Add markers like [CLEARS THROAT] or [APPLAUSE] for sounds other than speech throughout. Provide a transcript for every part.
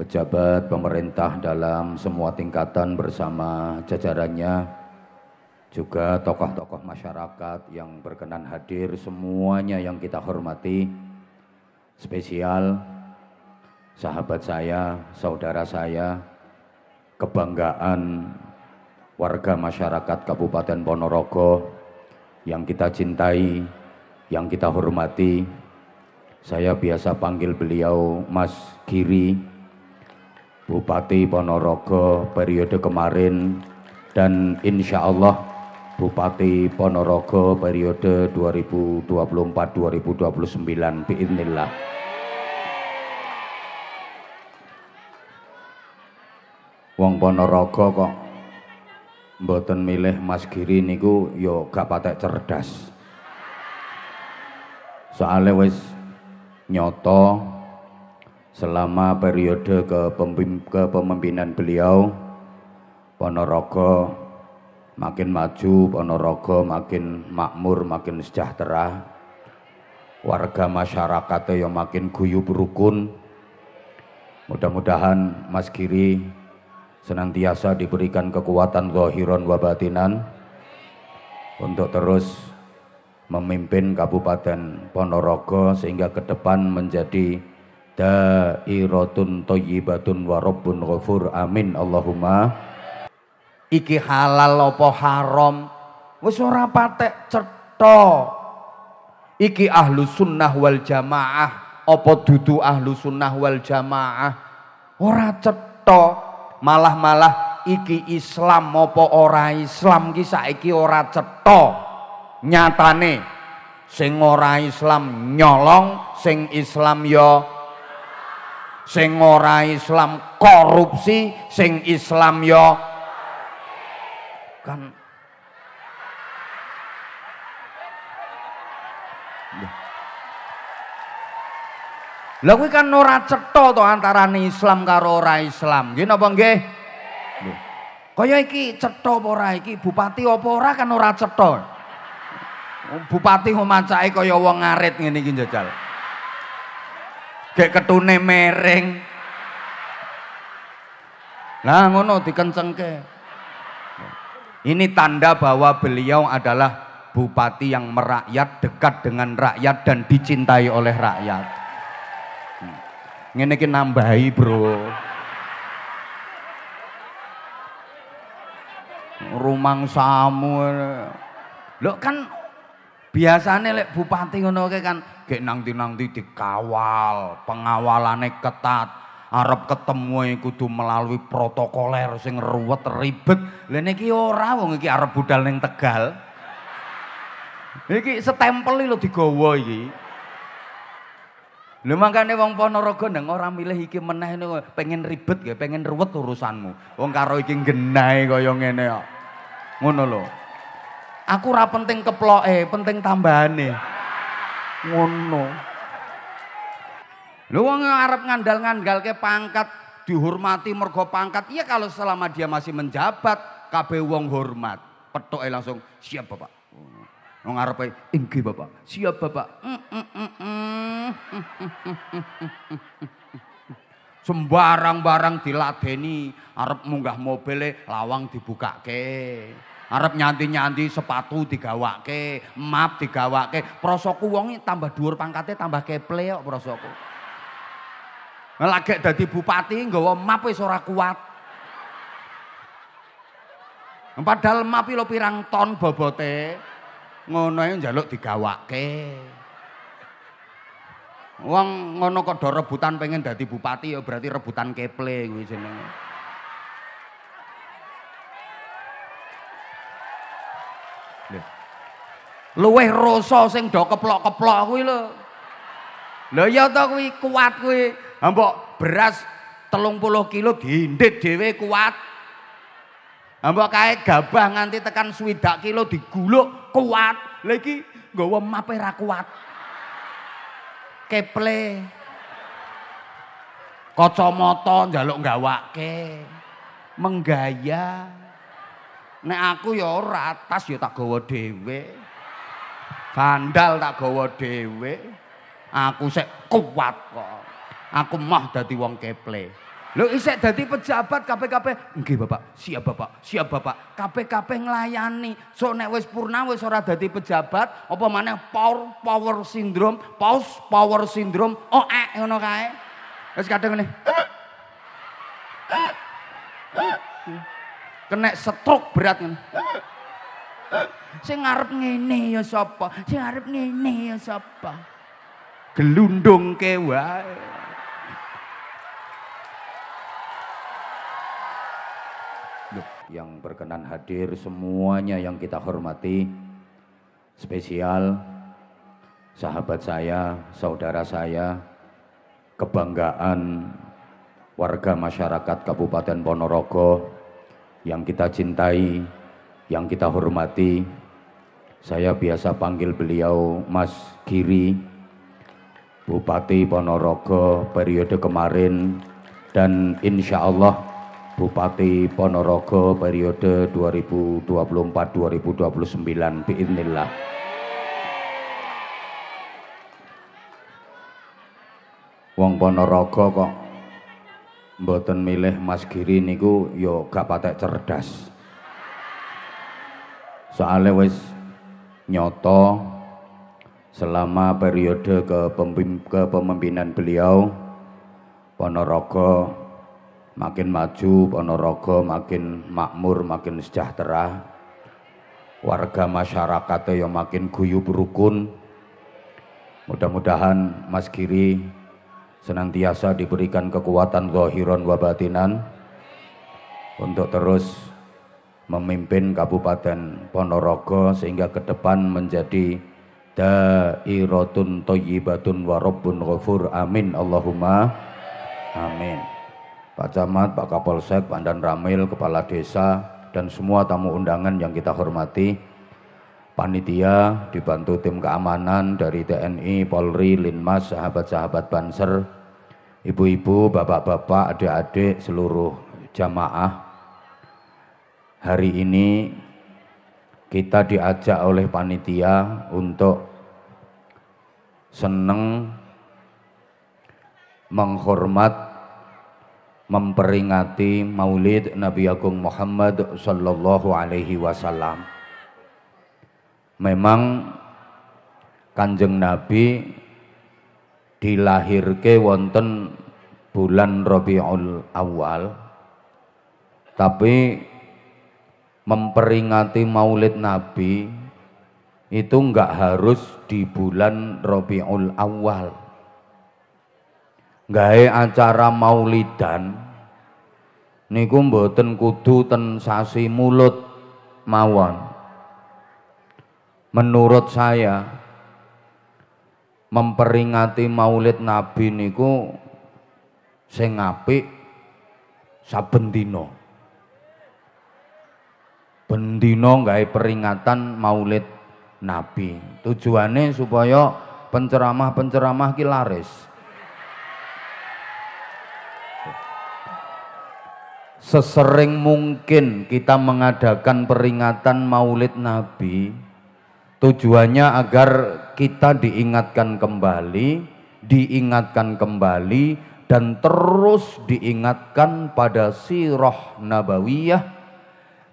pejabat pemerintah dalam semua tingkatan bersama jajarannya, juga tokoh-tokoh masyarakat yang berkenan hadir, semuanya yang kita hormati, spesial sahabat saya, saudara saya, kebanggaan warga masyarakat Kabupaten Ponorogo yang kita cintai, yang kita hormati. Saya biasa panggil beliau Mas Giri, Bupati Ponorogo periode kemarin dan insya Allah Bupati Ponorogo periode 2024-2029 biiznillah. Wong Ponorogo kok mboten milih Mas Giri niku yo ya gak patek cerdas. Soale wis nyoto selama periode kepemimpinan beliau Ponorogo makin maju, Ponorogo makin makmur, makin sejahtera. Warga masyarakatnya yang makin guyub rukun. Mudah-mudahan Mas Giri senantiasa diberikan kekuatan zahiran wa batinan untuk terus memimpin Kabupaten Ponorogo sehingga ke depan menjadi dairatun thayyibatun wa rabbun ghafur amin Allahumma iki halal apa haram wis ora patek cetha iki ahlu sunnah wal jamaah apa dudu ahlu sunnah wal jamaah ora cetha malah-malah iki Islam apa ora Islam ki saiki ora cetha nyatane sing ora Islam nyolong sing Islam ya sing ora Islam korupsi, sing Islam yo ya kan Lah kuwi kan ora cetha to Islam karo ora Islam. Nggih napa nggih? Kaya iki cetha apa ora iki? Bupati apa ora kan ora cetha. Bupati ngomacake kaya wong ngarit ngene iki jajal. Gek ketune mereng. Nah ngono dikencengke. Ini tanda bahwa beliau adalah bupati yang merakyat, dekat dengan rakyat dan dicintai oleh rakyat. Ini hmm. iki nambahi, Bro. Rumang samu. Lo kan Biasane lek bupati ngono kae kan gek nang nanti dikawal, pengawalane ketat. Arab ketemu e kudu melalui protokoler sing ruwet ribet. Lah niki ora wong iki arep budal ning Tegal. Iki stempel lo digawa iki. Lha mangkane wong Ponorogo nang ora milih iki meneh pengen ribet ya, pengen ruwet urusanmu. Wong karo iki genai kaya ngene Ngono lo. Aku rap penting keploe, eh, penting nih. Ngono. Lu wong arep ngandal ke pangkat dihormati mergo pangkat. Iya kalau selama dia masih menjabat kabeh wong hormat. eh langsung siap Bapak. Wong arepe inggih Bapak. Siap Bapak. [LAUGHS] Sembarang barang diladeni arep munggah mobile lawang dibuka dibukake. Arep nyanti-nyanti sepatu digawake, map digawake. Prosoku wong tambah dhuwur pangkatnya tambah keple kok prosoku. Lagek dadi bupati nggawa map wis ora kuat. Padahal mapi lo pirang ton bobote. Ngono jaluk njaluk digawake. Wong ngono kok do rebutan pengen dadi bupati ya berarti rebutan keple kuwi jenenge. Luweh rasa sing do keplok-keplok kuwi lho. Lho ya ta kuwi kuat kuwi. Ambok beras 30 kilo diindit dhewe kuat. Ambok kae gabah nganti tekan swida kilo diguluk kuat. Lha iki nggawa mape ra kuat. Keple. Kacamata njaluk gawake. Menggaya. Nek aku ya ora tas ya tak gawa dhewe. Bandal tak gawa dhewe. Aku sek kuat kok. Aku mah dadi wong keple. Lho isek dadi pejabat KPKP. Nggih Bapak, siap Bapak, siap Bapak. KPKP nglayani. So nek wis purna wis ora dadi pejabat, apa maneh power power syndrome, paus power syndrome, oek oh, eh, ngono kae. Wis kadang ngene. Kena setruk berat ngene. Sing ngarep ngene ya sapa? Sing ngarep ngene ya sapa? Gelundung ke wae. yang berkenan hadir semuanya yang kita hormati spesial sahabat saya, saudara saya, kebanggaan warga masyarakat Kabupaten Ponorogo yang kita cintai, yang kita hormati, saya biasa panggil beliau Mas Giri, Bupati Ponorogo periode kemarin, dan insya Allah Bupati Ponorogo periode 2024-2029 biinillah. Wong Ponorogo kok mboten milih Mas Giri niku yo ya gak patek cerdas soalnya wis nyoto selama periode ke kepemimpinan beliau Ponorogo makin maju, Ponorogo makin makmur, makin sejahtera. Warga masyarakatnya yang makin guyub rukun. Mudah-mudahan Mas Giri senantiasa diberikan kekuatan zahiran wa batinan untuk terus memimpin Kabupaten Ponorogo sehingga ke depan menjadi dairatun toyibatun warobun rabbun ghafur amin Allahumma amin Pak Camat, Pak Kapolsek, Pandan Ramil, Kepala Desa dan semua tamu undangan yang kita hormati panitia dibantu tim keamanan dari TNI, Polri, Linmas, sahabat-sahabat Banser, ibu-ibu, bapak-bapak, adik-adik, seluruh jamaah hari ini kita diajak oleh panitia untuk seneng menghormat memperingati Maulid Nabi Agung Muhammad sallallahu alaihi wasallam. Memang Kanjeng Nabi dilahirke wonten bulan Rabiul Awal tapi memperingati maulid Nabi itu enggak harus di bulan Rabiul Awal. Gaya acara maulidan niku mboten kudu ten sasi mulut mawon. Menurut saya memperingati maulid Nabi niku sing apik saben dina bendino nggak peringatan Maulid Nabi. Tujuannya supaya penceramah-penceramah ki laris. Sesering mungkin kita mengadakan peringatan Maulid Nabi, tujuannya agar kita diingatkan kembali, diingatkan kembali dan terus diingatkan pada sirah nabawiyah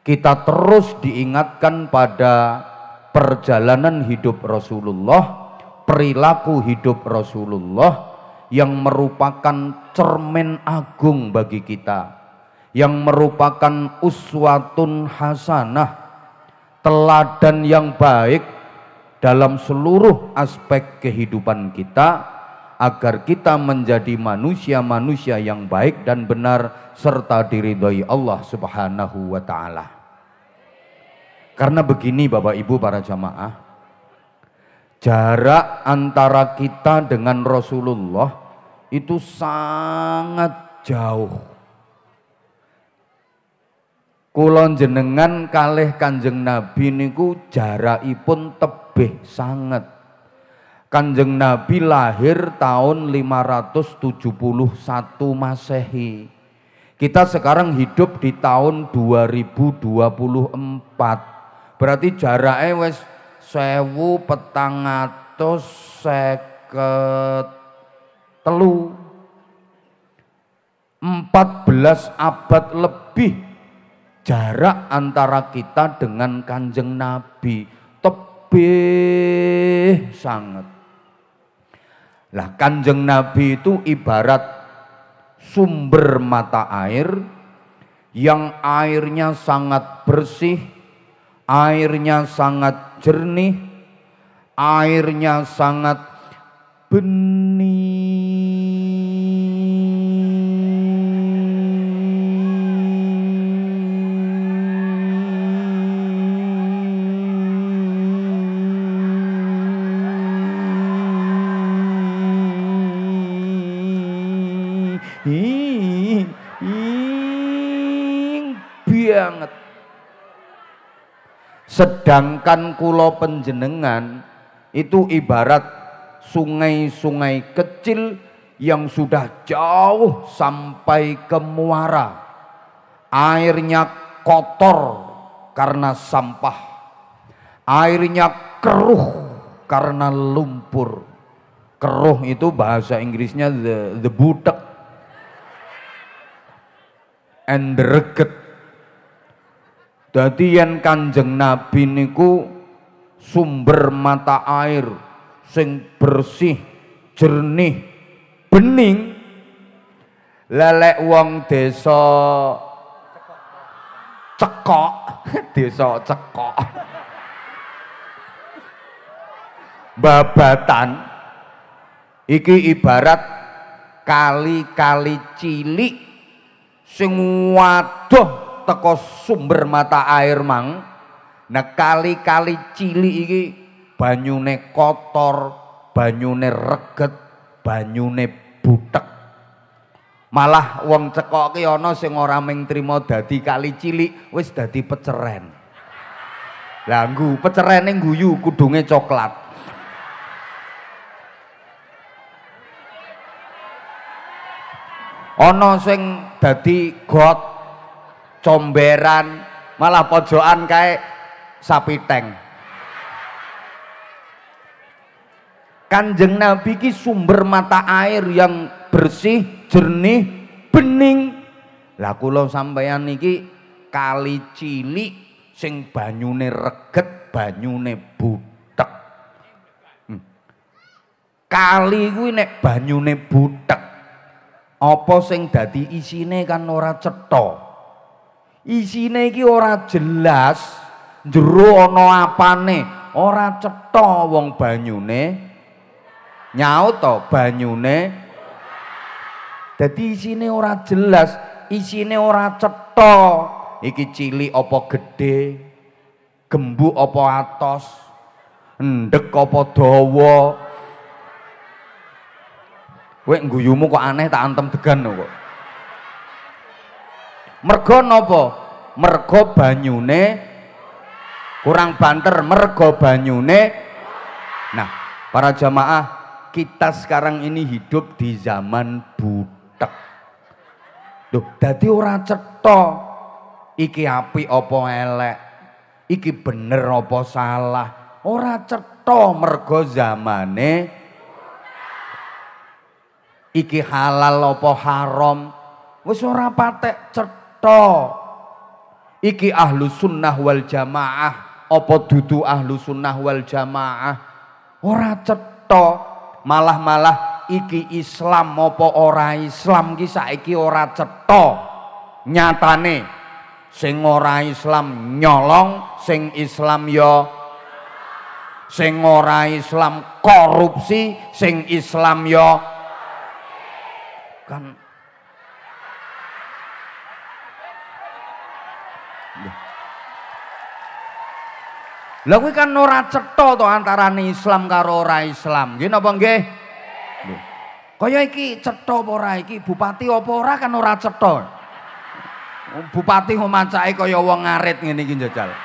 kita terus diingatkan pada perjalanan hidup Rasulullah, perilaku hidup Rasulullah yang merupakan cermin agung bagi kita, yang merupakan uswatun hasanah, teladan yang baik dalam seluruh aspek kehidupan kita agar kita menjadi manusia-manusia yang baik dan benar serta diridhoi Allah Subhanahu wa taala. Karena begini Bapak Ibu para jamaah, jarak antara kita dengan Rasulullah itu sangat jauh. Kulon jenengan kalih kanjeng Nabi niku jarakipun tebih sangat. Kanjeng Nabi lahir tahun 571 Masehi. Kita sekarang hidup di tahun 2024 Berarti jaraknya wes sewu petang atus seket telu 14 abad lebih jarak antara kita dengan kanjeng Nabi tebih sangat lah kanjeng Nabi itu ibarat sumber mata air yang airnya sangat bersih airnya sangat jernih, airnya sangat bening, Ih, banget. Sedangkan kulo penjenengan itu ibarat sungai-sungai kecil yang sudah jauh sampai ke muara. Airnya kotor karena sampah. Airnya keruh karena lumpur. Keruh itu bahasa Inggrisnya the, the budak and the reket Dadi yen Kanjeng Nabi niku sumber mata air sing bersih, jernih, bening. Lelek wong desa cekok, [LAUGHS] desa cekok. Babatan iki ibarat kali-kali cilik sing waduh teko sumber mata air mang nah kali-kali cili iki banyune kotor banyune reget banyune butek malah wong cekok ki ana sing ora ming trima dadi kali cilik wis dadi peceren lah nggu pecerene guyu kudunge coklat ana sing dadi got comberan, malah pojokan kayak sapi teng. Kanjeng Nabi ki sumber mata air yang bersih, jernih, bening. Lah kulo sampeyan niki kali cilik sing banyune reget, banyune butek. Hmm. Kali kuwi nek banyune butek, apa sing dadi isine kan ora cetok isine iki ora jelas jero ana apane ora cetha wong banyune nyaut to banyune dadi isine ora jelas isine ora cetha iki cilik apa gedhe gembuk apa atos endek apa dawa kowe guyumu kok aneh tak antem degan kok mergo nopo mergo banyune kurang banter mergo banyune nah para jamaah kita sekarang ini hidup di zaman butek Duh, jadi ora ceto, iki api opo elek iki bener opo salah ora ceto mergo zamane iki halal opo haram wis ora patek to iki ahlu sunnah wal jamaah opo dudu ahlu sunnah wal jamaah ora ceto, malah-malah iki Islam opo ora Islam ki saiki ora nyata nyatane sing ora Islam nyolong sing Islam yo, ya, sing ora Islam korupsi sing Islam yo, ya. kan Lah kuwi kan ora cetha to Islam karo ora Islam. Nggih napa nggih? Kaya iki cetha apa ora iki? Bupati apa ora kan ora cetha. Bupati ngomacake kaya wong ngarit ngene iki njajal.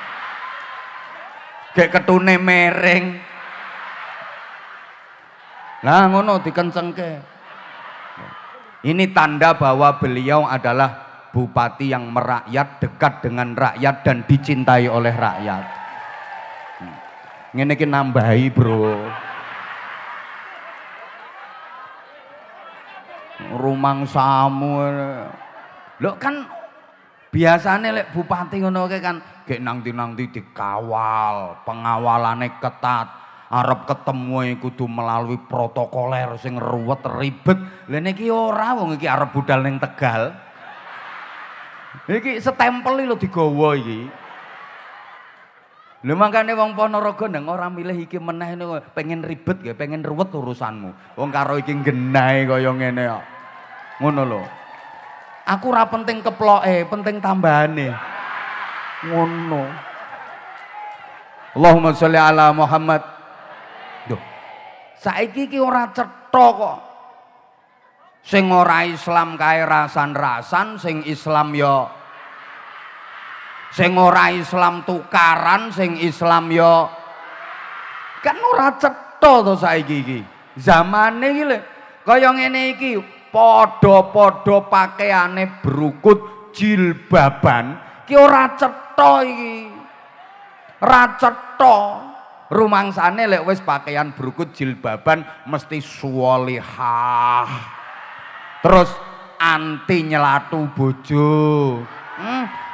Gek ketune mereng. Nah ngono dikencengke. Ini tanda bahwa beliau adalah bupati yang merakyat, dekat dengan rakyat dan dicintai oleh rakyat. Ngene iki nambahi, Bro. Rumang samu. Lho kan biasanya lek bupati ngono kan gek nanti-nanti dikawal, pengawalane ketat. Arab ketemu yang e kudu melalui protokoler sing ruwet ribet. Lah niki ora wong iki arep budal ning Tegal. Iki setempel lho digawa iki. Lho makane wong Ponorogo neng ora milih iki meneh pengen ribet ya, pengen ruwet urusanmu. Wong karo iki genahe kaya ngene kok. Ngono lho. Aku ora penting keploke, penting tambahane. Ngono. Allahumma sholli ala Muhammad. Duh. Saiki iki ora cetha kok. Sing ora Islam kae rasan-rasan, sing Islam ya Sing ora Islam tukaran, sing Islam yo ya kan ora cetha to saiki iki. Zamane iki lho kaya ngene iki padha-padha pakaiane berukut jilbaban ki ora cetha iki. Ora cetha. Rumangsane lek wis pakaian berukut jilbaban mesti suwalihah. Terus anti nyelatu bojo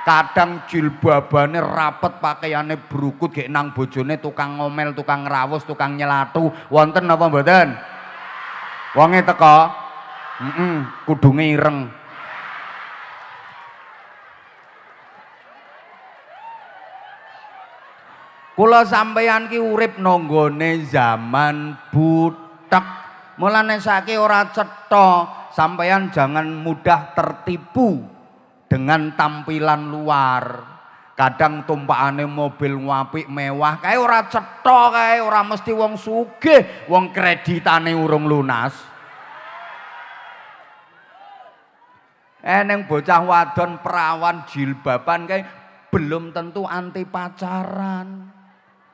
kadang jilbabane rapet pakaiane berukut gak nang bojone tukang ngomel tukang rawus tukang nyelatu wonten apa mboten wonge teko heeh mm -mm, kudunge ireng Kula sampeyan ki urip nanggone zaman butek. Mulane saiki ora cetha, sampeyan jangan mudah tertipu dengan tampilan luar. Kadang tumpakane mobil ngapik mewah, kae ora cetha kae, ora mesti wong sugih, wong kreditane urung lunas. Eneng eh, bocah wadon perawan jilbaban kae belum tentu anti pacaran.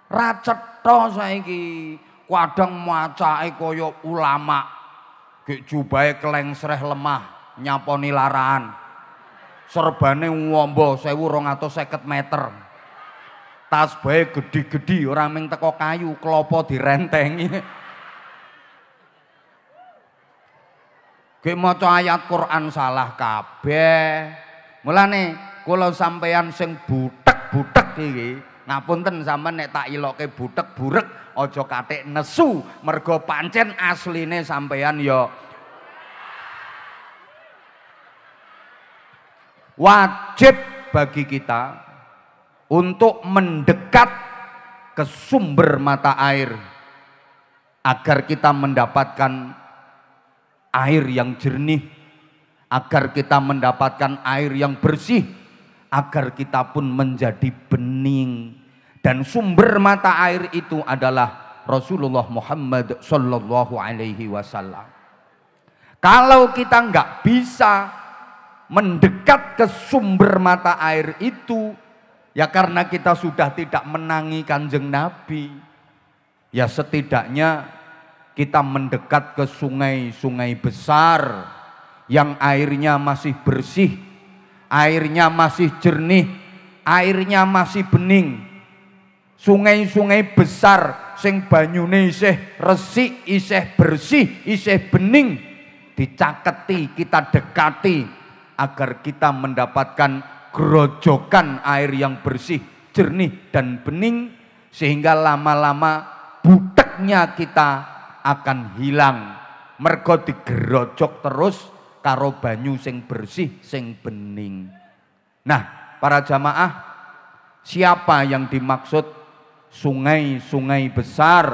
Ra cetha saiki. Kadang macake kaya ulama, gek jubahe keleng lemah, nyaponi laraan. Serbane wombo seket meter. Tas bae gede-gede orang ming teko kayu, kelopo direntengi. Ki mau ayat Quran salah kabeh. Mulane kalau sampean sing butek-butek iki, ngapunten sampean nek tak iloke butek burek ojo kate nesu, mergo pancen asline sampean ya wajib bagi kita untuk mendekat ke sumber mata air agar kita mendapatkan air yang jernih, agar kita mendapatkan air yang bersih, agar kita pun menjadi bening. Dan sumber mata air itu adalah Rasulullah Muhammad Sallallahu Alaihi Wasallam. Kalau kita nggak bisa mendekat ke sumber mata air itu ya karena kita sudah tidak menangi kanjeng Nabi ya setidaknya kita mendekat ke sungai-sungai besar yang airnya masih bersih airnya masih jernih airnya masih bening sungai-sungai besar sing banyune isih resik isih bersih isih bening dicaketi kita dekati agar kita mendapatkan gerojokan air yang bersih, jernih dan bening sehingga lama-lama buteknya kita akan hilang. Mergo digerojok terus karo banyu sing bersih, sing bening. Nah, para jamaah, siapa yang dimaksud sungai-sungai besar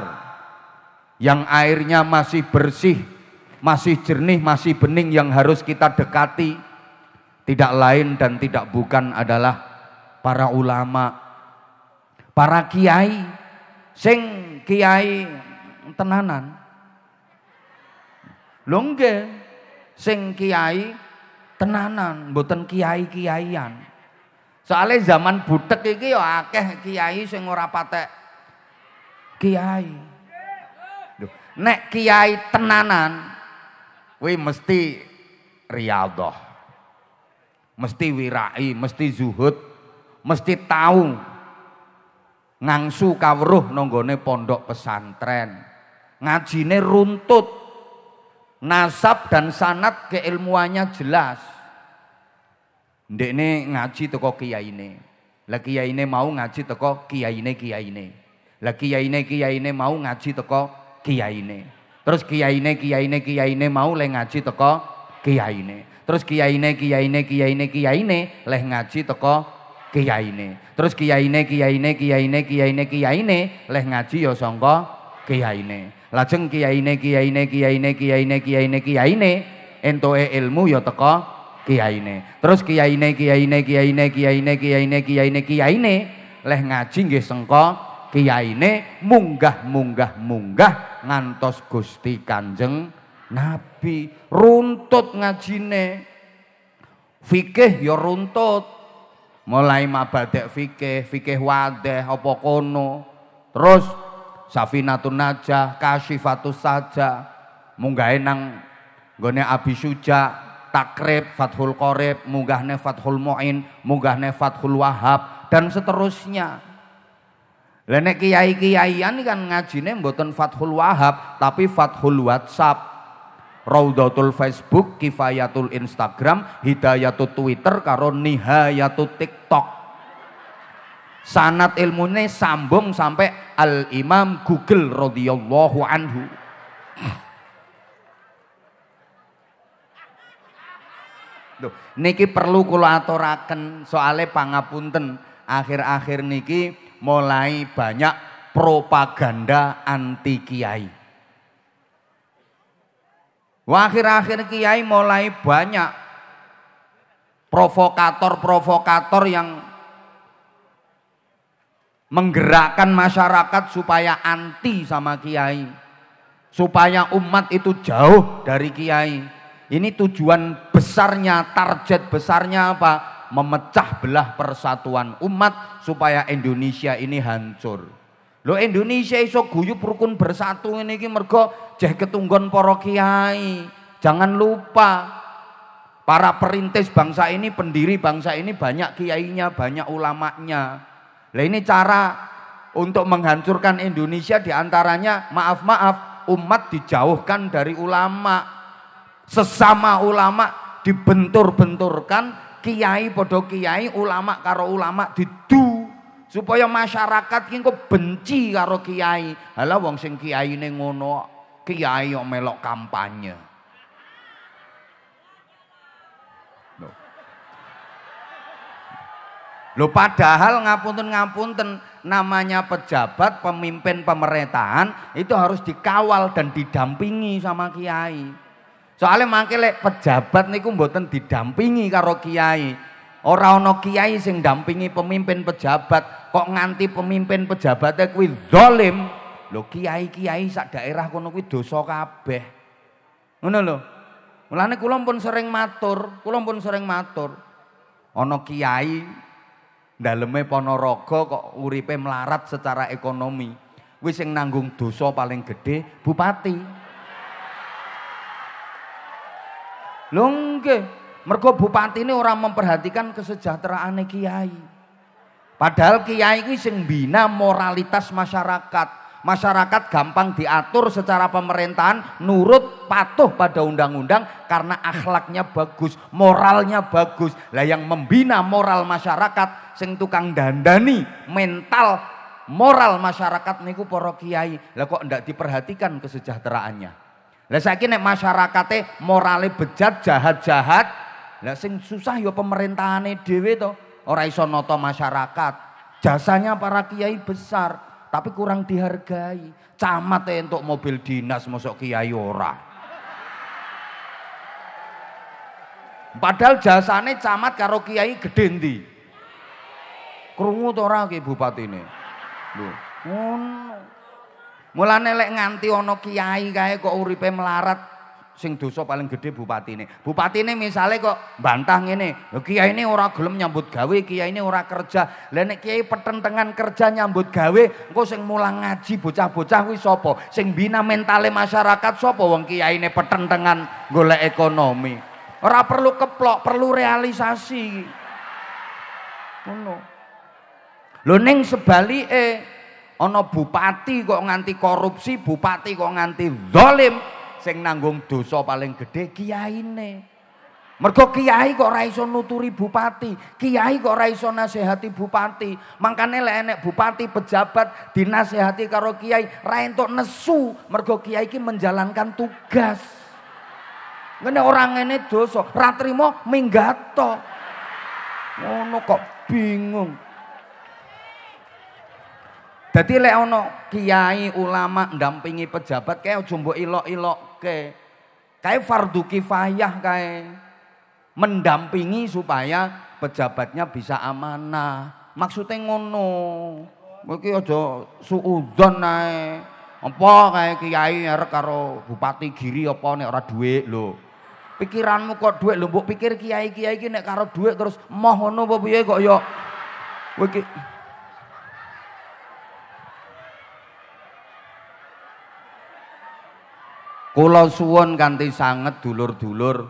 yang airnya masih bersih, masih jernih, masih bening yang harus kita dekati? Tidak lain dan tidak bukan adalah para ulama, para kiai, sing kiai tenanan. Longge, sing kiai tenanan, mboten kiai-kiaian. Soalnya zaman butek iki ya akeh kiai sing ora patek kiai. Duh, nek kiai tenanan kuwi mesti riyadhah mesti wirai, mesti zuhud, mesti tahu ngangsu kawruh nonggone pondok pesantren. Ngajine runtut. Nasab dan sanat keilmuannya jelas. Ndekne ngaji teko lagi kiai kiyaine mau ngaji teko lagi kiai Lah kiai kiyaine mau ngaji kiai kiyaine. Terus kiyaine kiai kiyaine mau le ngaji kiai kiyaine. Terus kiyaine kiyaine kiyaine kiyaine leh ngaji kiai kiyaine. Terus kiyaine kiyaine kiyaine kiyaine kiyaine leh ngaji ya sangka kiyaine. Lajeng kiyaine kiyaine kiyaine kiyaine kiyaine kiyaine entoke ilmu toko kiai kiyaine. Terus kiyaine kiyaine kiyaine kiyaine kiyaine kiyaine kiyaine leh ngaji nggih kiai kiyaine munggah munggah munggah ngantos Gusti Kanjeng Nabi. Nabi, runtut ngajine. Fikih ya runtut. Mulai mabadek fikih, fikih wadeh apa kono. Terus Safinatun Najah, Kasyifatus Saja, munggahe nang gone Abi Suja, Takrib, Fathul Qorib, munggahne Fathul Muin, munggahne Fathul Wahab dan seterusnya. Lene kiai-kiaian kan ngajine mboten Fathul Wahab tapi Fathul WhatsApp. Raudatul Facebook, Kifayatul Instagram, Hidayatul Twitter, karo Nihayatul TikTok. Sanat ilmunya sambung sampai Al Imam Google radhiyallahu anhu. Duh, niki perlu kula aturaken soale pangapunten akhir-akhir niki mulai banyak propaganda anti kiai. Wah, akhir-akhir kiai mulai banyak provokator-provokator yang menggerakkan masyarakat supaya anti sama kiai. Supaya umat itu jauh dari kiai. Ini tujuan besarnya, target besarnya apa? Memecah belah persatuan umat supaya Indonesia ini hancur. Lo Indonesia iso guyup rukun bersatu ini ki mergo jeh ketunggon para kiai. Jangan lupa para perintis bangsa ini, pendiri bangsa ini banyak kiainya, banyak ulamanya. Lah ini cara untuk menghancurkan Indonesia diantaranya maaf-maaf umat dijauhkan dari ulama. Sesama ulama dibentur-benturkan, kiai podo kiai, ulama karo ulama didu Supaya masyarakat ini kok benci karo kiai. Halah wong sing kiai ngono, kiai yang melok kampanye. Loh padahal ngapunten-ngapunten namanya pejabat, pemimpin pemerintahan itu harus dikawal dan didampingi sama kiai. Soalnya mangke pejabat niku mboten didampingi karo kiai, Ora ono kiai sing dampingi pemimpin pejabat, kok nganti pemimpin pejabatnya kuwi zalim. Lho kiai-kiai sak daerah kono kuwi dosa kabeh. Ngono lho. Mulane kula pun sering matur, kula pun sering matur. Ana kiai daleme Ponorogo kok uripe melarat secara ekonomi. Wis sing nanggung dosa paling gede bupati. Lho nggih. Mergo bupati ini orang memperhatikan kesejahteraan kiai. Padahal kiai ini sing bina moralitas masyarakat. Masyarakat gampang diatur secara pemerintahan, nurut patuh pada undang-undang karena akhlaknya bagus, moralnya bagus. Lah yang membina moral masyarakat sing tukang dandani mental moral masyarakat niku para kiai. Lah kok ndak diperhatikan kesejahteraannya? Lah saiki nek masyarakate morale bejat jahat-jahat lah sing susah ya pemerintahane dhewe to, ora iso nata masyarakat. Jasanya para kiai besar, tapi kurang dihargai. Camat untuk e mobil dinas mosok kiai ora. Padahal jasane camat karo kiai gede ndi. Krungu to ora ki bupatine? Lho, Mulane lek nganti ana kiai kae kok uripe melarat, sing dosa paling gede bupati ini, bupati ini misalnya kok bantah ngene, kiai ini ora gelem nyambut gawe, kiai ini ora kerja. Lah kiai petentengan kerja nyambut gawe, engko sing mulang ngaji bocah-bocah kuwi sopo, Sing bina mentale masyarakat sopo, wong kiai ini petentengan golek ekonomi. Ora perlu keplok, perlu realisasi. Ngono. Lho ning sebalike ana bupati kok nganti korupsi, bupati kok nganti zalim sing nanggung dosa paling gede kiai kiyaine. Mergo kiai kok raison nuturi bupati, kiai kok raison nasihati bupati. Mangkane lek enek bupati pejabat dinasehati karo kiai, ra entuk nesu, mergo kiai iki menjalankan tugas. Ngene orang ini dosa, ra mo minggato. Ngono kok bingung. jadi lek kiai ulama ndampingi pejabat kayak jumbo ilok-ilok oke. Kayak fardu kifayah kayak. Mendampingi supaya pejabatnya bisa amanah. Maksudnya ngono. Mungkin aja suudon naik. Apa kayak kiai arek karo bupati giri apa nek ora duit lho. Pikiranmu kok duit lo? mbok pikir kiai-kiai iki nek karo duit terus mohono ngono apa kok yo. Ya? Kowe Kulo suwon ganti sangat dulur-dulur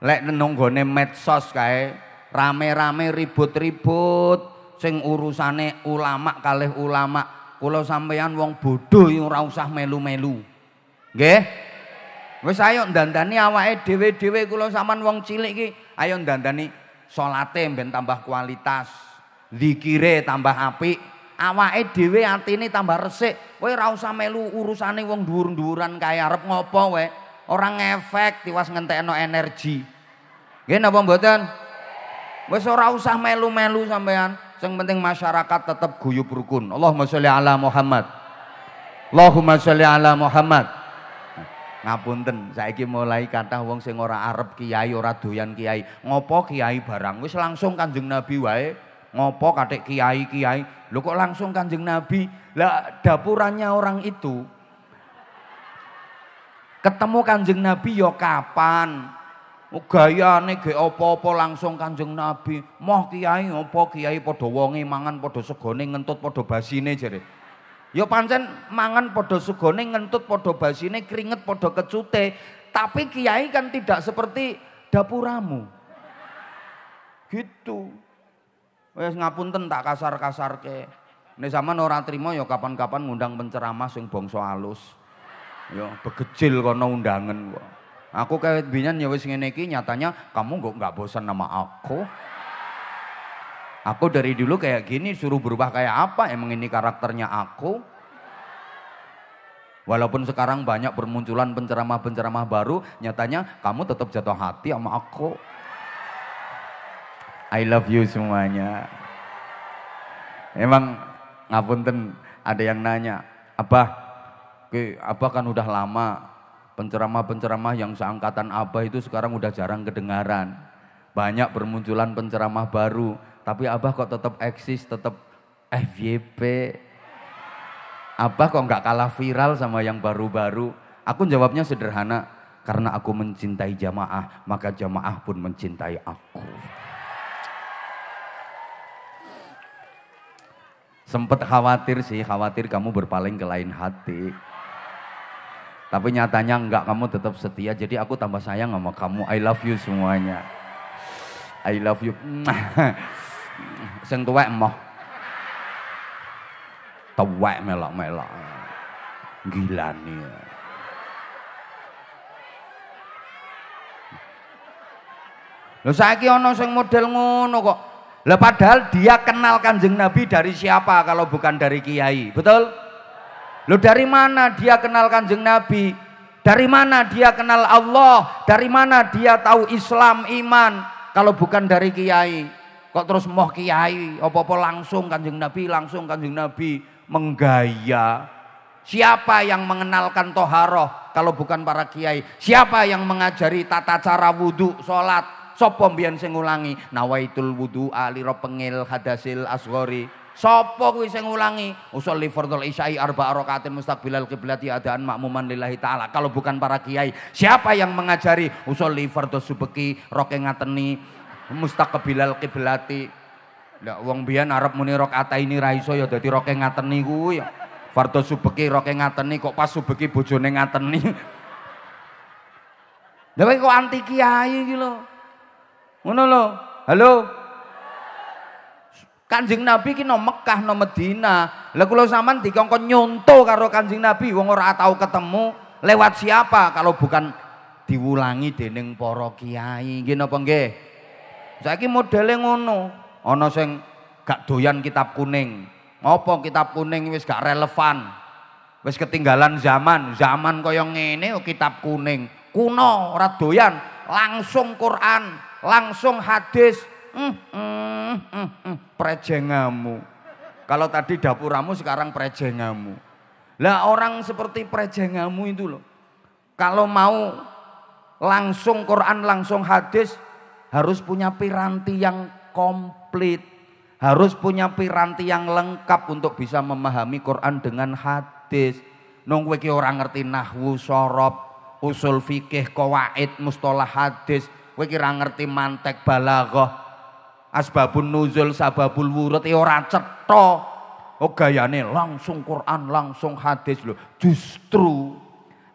lek nenunggone medsos kae rame-rame ribut-ribut sing urusane ulama kalih ulama kulo sampeyan wong bodoh ora usah melu-melu. Nggih? Wis ayo ndandani awake dhewe-dhewe kulo sampean wong cilik iki ayo ndandani salate ben tambah kualitas, zikire tambah apik awake dhewe atine tambah resik. Kowe ora usah melu urusane wong dhuwur-dhuwuran kae arep ngopo wae. Ora ngefek tiwas ngentekno energi. Nggih napa mboten? Wis ora usah melu-melu sampean. Sing penting masyarakat tetap guyub rukun. Allahumma sholli ala Muhammad. Allahumma sholli ala Muhammad. Ngapunten, saiki mulai kata wong sing ora arep kiai, ora doyan kiai. Ngopo kiai barang? Wis langsung Kanjeng Nabi wae. Ngopo katik kiai-kiai. lu kok langsung kanjeng Nabi? Lah dapurannya orang itu. Ketemu kanjeng Nabi yo ya kapan? Oh, Gaya nih, ge opo opo langsung kanjeng Nabi. Moh kiai opo kiai podowonge wonge mangan podo segone ngentut podo basine jadi, yo ya pancen mangan podo segone ngentut podo basine keringet podo kecute. Tapi kiai kan tidak seperti dapuramu. Gitu. Wes ngapunten tak kasar-kasar ke. Nih sama orang terima yo ya kapan-kapan ngundang penceramah sing bongso yo Ya begecil kono undangan gua. Aku kayak binyan ya wes ngene nyatanya kamu gak, nggak bosan nama aku. Aku dari dulu kayak gini suruh berubah kayak apa emang ini karakternya aku. Walaupun sekarang banyak bermunculan penceramah-penceramah baru, nyatanya kamu tetap jatuh hati sama aku. I love you semuanya. Emang ngapunten ada yang nanya, apa? Ke, apa kan udah lama penceramah-penceramah yang seangkatan Abah itu sekarang udah jarang kedengaran. Banyak bermunculan penceramah baru, tapi Abah kok tetap eksis, tetap FYP. Abah kok nggak kalah viral sama yang baru-baru? Aku jawabnya sederhana, karena aku mencintai jamaah, maka jamaah pun mencintai aku. Sempet khawatir sih, khawatir kamu berpaling ke lain hati. Tapi nyatanya enggak, kamu tetap setia. Jadi aku tambah sayang sama kamu. I love you semuanya. I love you. Seng [LAUGHS] tuwek emoh. Tuwek melak-melak. Gila nih. Ya. Lo saya ana sing model ngono kok. Lah padahal dia kenal kanjeng Nabi dari siapa kalau bukan dari kiai, betul? Lo dari mana dia kenal kanjeng Nabi? Dari mana dia kenal Allah? Dari mana dia tahu Islam, iman? Kalau bukan dari kiai, kok terus moh kiai, Apa-apa langsung kanjeng Nabi, langsung kanjeng Nabi menggaya. Siapa yang mengenalkan toharoh kalau bukan para kiai? Siapa yang mengajari tata cara wudhu, sholat, Sopo mbiyen sing ngulangi? Nawaitul wudu'a lira pengil hadasil asghori. Sopo kuwi sing ngulangi? Usolli fardhu isya'i arba rakaat mustaqbilal qiblati adaan makmuman lillahi taala. Kalau bukan para kiai, siapa yang mengajari usolli fardhu subeki roke ngateni mustaqbilal qiblati? Ndak wong biyen arep muni rakaat ini ra iso ya dadi roke ngateni kuwi ya. Fardhu subeki roke ngateni kok pas subeki bojone ngateni. Dewe [LAUGHS] kok anti kiai iki lho. Ngono lho. Halo. Kanjeng Nabi ki nang Mekah nang Madinah. Lah kula sampean dikongkon nyonto karo Kanjeng Nabi wong ora tau ketemu lewat siapa kalau bukan diwulangi dening para kiai. Nggih napa nggih? Saiki modele ngono. Ana sing gak doyan kitab kuning. Ngopo kitab kuning wis gak relevan. Wis ketinggalan zaman. Zaman kaya ngene kitab kuning. Kuno ora doyan langsung Quran langsung hadis mm, mm, mm, prejengamu. Kalau tadi dapuramu sekarang prejengamu. Lah orang seperti prejengamu itu loh. Kalau mau langsung Quran langsung hadis harus punya piranti yang komplit. Harus punya piranti yang lengkap untuk bisa memahami Quran dengan hadis. Nung orang ngerti nahwu, sorob, usul fikih, kawaid, mustalah hadis, Kowe kira ngerti mantek balaghah. Asbabun nuzul sababul wurud ya ora cetha. Oh gayane langsung Quran, langsung hadis lho. Justru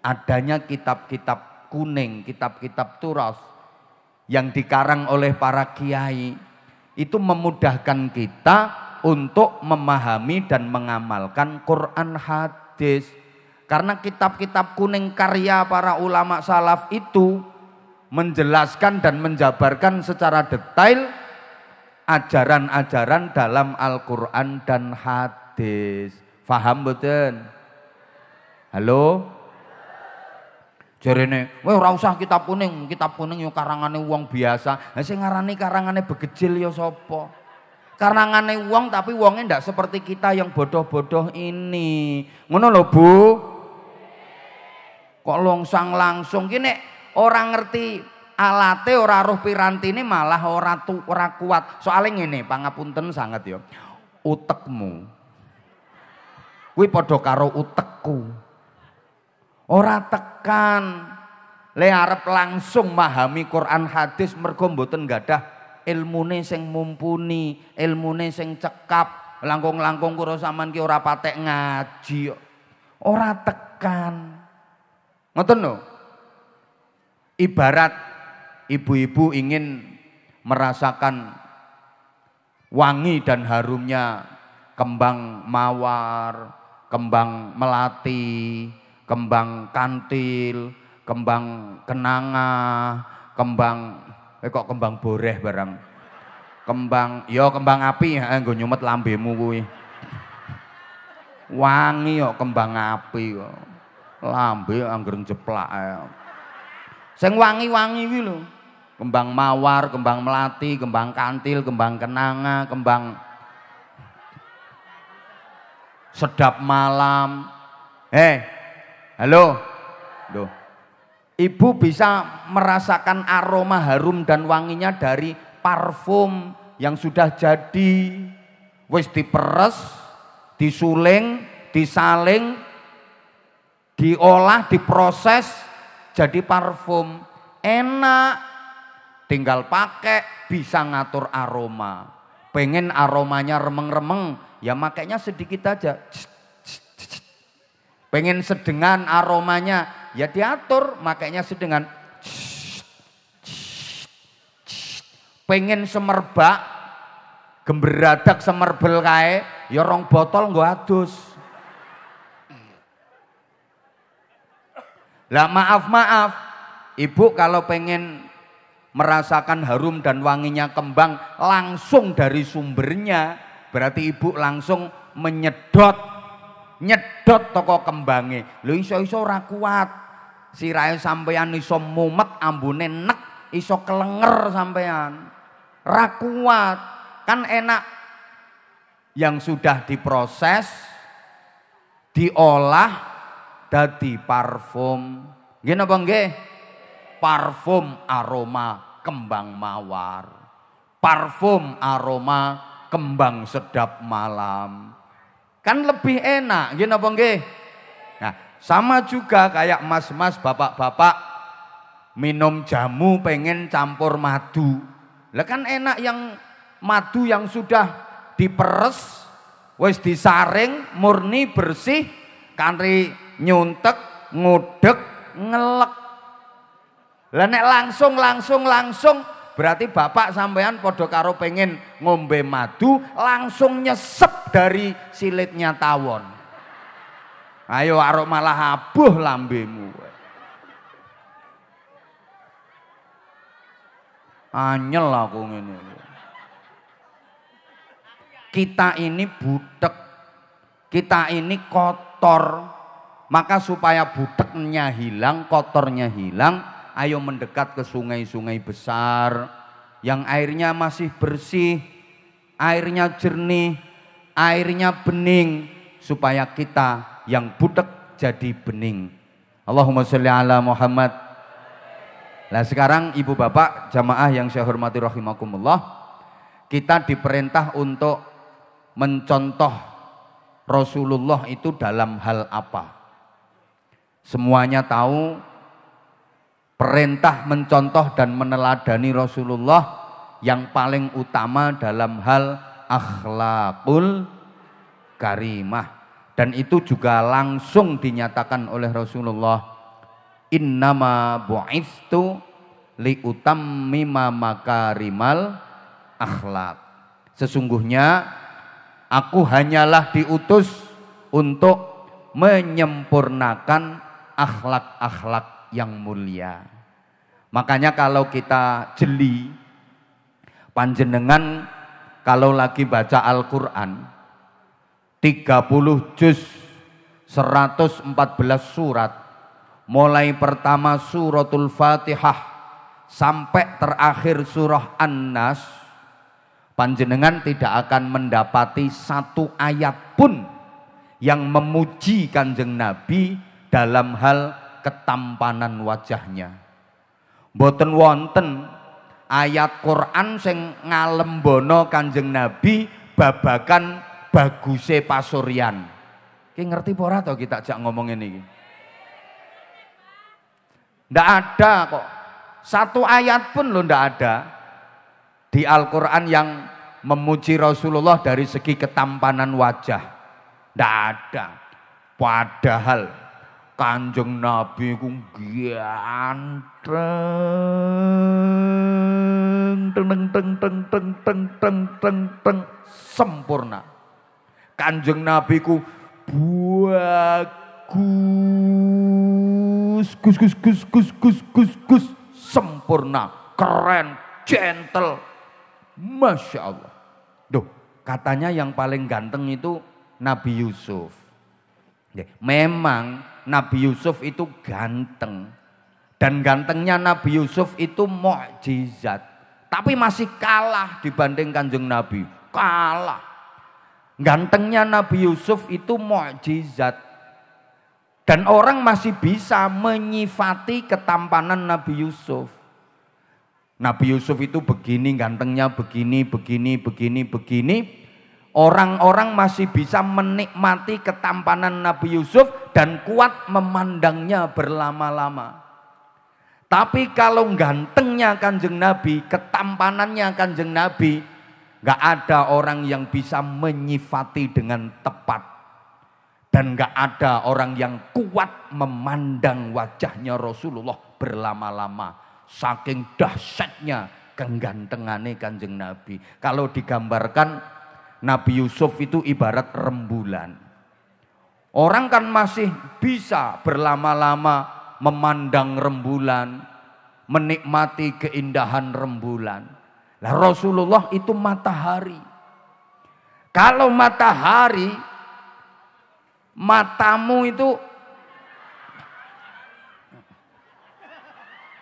adanya kitab-kitab kuning, kitab-kitab turas yang dikarang oleh para kiai itu memudahkan kita untuk memahami dan mengamalkan Quran hadis. Karena kitab-kitab kuning karya para ulama salaf itu menjelaskan dan menjabarkan secara detail ajaran-ajaran dalam Al-Quran dan hadis. Faham betul? Halo? ini, weh Wah, usah kitab kuning, kitab kuning yuk karangannya uang biasa. Nah, sing ngarani karangannya begejil ya sopo. Karangannya uang, tapi uangnya ndak seperti kita yang bodoh-bodoh ini. Ngono lho, Bu. Kok longsang langsung gini? orang ngerti alate ora roh ini malah ora tu, ora kuat. soalnya ngene, pangapunten sangat ya. Utekmu. Kuwi padha karo utekku. Ora tekan. Le arep langsung memahami Quran hadis mergo mboten gadah ilmune sing mumpuni, ilmune sing cekap. Langkung-langkung karo sampean ki ora patek ngaji Ora tekan. Ngoten lho. No? Ibarat ibu-ibu ingin merasakan wangi dan harumnya kembang mawar, kembang melati, kembang kantil, kembang kenanga, kembang eh kok kembang boreh barang. Kembang yo ya kembang api ya nggo nyumet lambemu kuwi. Wangi yo kembang api yo. Lambe angger jeplak. Eh. Sing wangi-wangi kuwi lho. Kembang mawar, kembang melati, kembang kantil, kembang kenanga, kembang sedap malam. Eh, halo. Loh. Ibu bisa merasakan aroma harum dan wanginya dari parfum yang sudah jadi. Wis diperes, disuling, disaling, diolah, diproses, jadi parfum. Enak, tinggal pakai bisa ngatur aroma. Pengen aromanya remeng-remeng, ya makainya sedikit aja. Pengen sedengan aromanya, ya diatur makainya sedengan. Pengen semerbak, gemberadak semerbel kae, ya rong botol nggo adus. Lah maaf maaf, ibu kalau pengen merasakan harum dan wanginya kembang langsung dari sumbernya, berarti ibu langsung menyedot nyedot toko kembangnya. Lu iso-iso ora kuat. raya sampean iso mumet ambune nek iso kelenger sampean. ora kuat. Kan enak yang sudah diproses diolah dadi parfum. Nggih napa nggih? Parfum aroma kembang mawar. Parfum aroma kembang sedap malam. Kan lebih enak, nggih napa nggih? Nah, sama juga kayak mas-mas, bapak-bapak minum jamu pengen campur madu. Lah kan enak yang madu yang sudah diperes, wis disaring, murni bersih, kanri nyuntek, ngudek, ngelek. lenek langsung langsung langsung berarti bapak sampean podo karo pengen ngombe madu langsung nyesep dari silitnya tawon. Ayo arok malah abuh lambemu. Anyel aku ini. Kita ini budek, Kita ini kotor. Maka supaya budaknya hilang, kotornya hilang, ayo mendekat ke sungai-sungai besar yang airnya masih bersih, airnya jernih, airnya bening supaya kita yang budak jadi bening. Allahumma sholli ala Muhammad. Nah sekarang ibu bapak jamaah yang saya hormati rahimakumullah kita diperintah untuk mencontoh Rasulullah itu dalam hal apa? Semuanya tahu perintah mencontoh dan meneladani Rasulullah yang paling utama dalam hal akhlakul karimah dan itu juga langsung dinyatakan oleh Rasulullah innama bu'istu liutammima makarimal akhlak sesungguhnya aku hanyalah diutus untuk menyempurnakan akhlak-akhlak yang mulia. Makanya kalau kita jeli, panjenengan kalau lagi baca Al-Quran, 30 juz 114 surat, mulai pertama suratul Fatihah, sampai terakhir surah An-Nas, panjenengan tidak akan mendapati satu ayat pun yang memuji kanjeng Nabi dalam hal ketampanan wajahnya. Boten wonten ayat Quran sing bono Kanjeng Nabi babakan baguse pasuryan. Ki ngerti ora to kita jak ngomong ini? Ndak ada kok. Satu ayat pun lo ndak ada di Al-Qur'an yang memuji Rasulullah dari segi ketampanan wajah. Ndak ada. Padahal Kanjeng Nabi ku ganteng teng teng teng teng teng teng teng teng teng sempurna. Kanjeng Nabi ku bagus gus gus gus gus gus gus gus sempurna, keren, gentle. Masya Allah. Duh, katanya yang paling ganteng itu Nabi Yusuf. Memang Nabi Yusuf itu ganteng. Dan gantengnya Nabi Yusuf itu mukjizat. Tapi masih kalah dibanding kanjeng Nabi. Kalah. Gantengnya Nabi Yusuf itu mukjizat. Dan orang masih bisa menyifati ketampanan Nabi Yusuf. Nabi Yusuf itu begini, gantengnya begini, begini, begini, begini orang-orang masih bisa menikmati ketampanan Nabi Yusuf dan kuat memandangnya berlama-lama. Tapi kalau gantengnya kanjeng Nabi, ketampanannya kanjeng Nabi, gak ada orang yang bisa menyifati dengan tepat. Dan gak ada orang yang kuat memandang wajahnya Rasulullah berlama-lama. Saking dahsyatnya kegantengannya kanjeng Nabi. Kalau digambarkan Nabi Yusuf itu ibarat rembulan. Orang kan masih bisa berlama-lama memandang rembulan, menikmati keindahan rembulan. Nah, Rasulullah itu matahari. Kalau matahari, matamu itu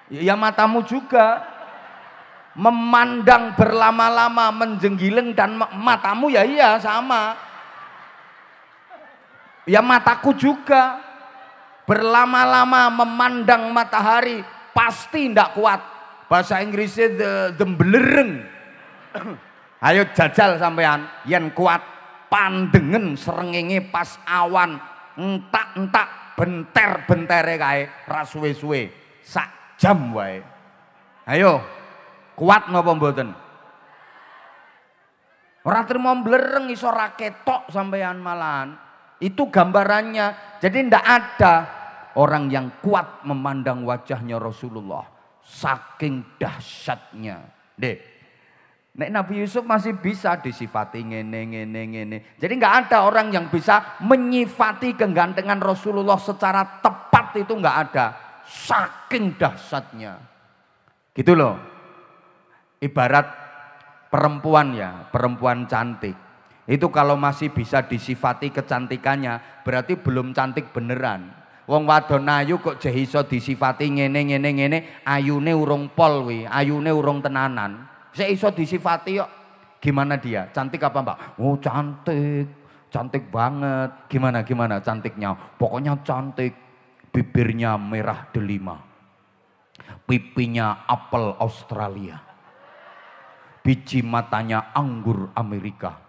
ya, ya matamu juga memandang berlama-lama menjenggiling dan matamu ya iya sama. Ya mataku juga berlama-lama memandang matahari pasti ndak kuat. Bahasa Inggrisnya the, the blereng [CLEARS THROAT] Ayo jajal sampean yang kuat pandengen serengenge pas awan entak-entak benter-bentere kae rasuwe suwe-suwe sak jam wae. Ayo Kuat napa mboten? orang terima blereng iso raketok ketok malahan. Itu gambarannya. Jadi ndak ada orang yang kuat memandang wajahnya Rasulullah saking dahsyatnya. Deh, Nek Nabi Yusuf masih bisa disifati ngene ngene ngene. Jadi nggak ada orang yang bisa menyifati kegantengan Rasulullah secara tepat itu nggak ada. Saking dahsyatnya. Gitu loh. Ibarat perempuan ya, perempuan cantik. Itu kalau masih bisa disifati kecantikannya, berarti belum cantik beneran. Wong wadon ayu kok je disifati ngene ngene ngene, ayune urung pol wi, ayune urung tenanan. Sik iso disifati yuk. Gimana dia? Cantik apa, Mbak? Oh, cantik. Cantik banget. Gimana gimana cantiknya? Pokoknya cantik. Bibirnya merah delima. Pipinya apel Australia biji matanya anggur Amerika.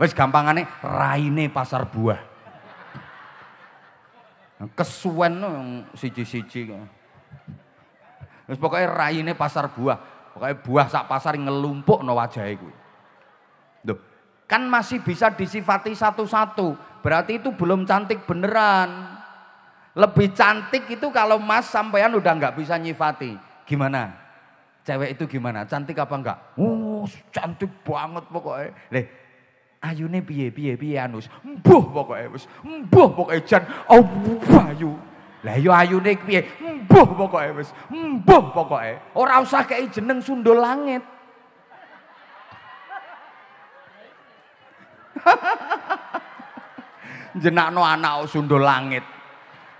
Wes aneh, raine pasar buah. Kesuwen siji-siji. Wes pokoke raine pasar buah. pokoknya buah sak pasar ngelumpuk no wajah itu. Duh. kan masih bisa disifati satu-satu. Berarti itu belum cantik beneran. Lebih cantik itu kalau mas sampean udah nggak bisa nyifati. Gimana? Cewek itu gimana? Cantik apa enggak? Uh, cantik banget pokoknya. Leh, ayune piye piye piye anus. Mbuh pokoknya wis. Mbuh pokoknya jan oh ayu. Lah yo nih piye? Mbuh pokoknya wis. Mbuh pokoknya. Orang usah kei jeneng sundul langit. [LAUGHS] Jenakno anak sundul langit.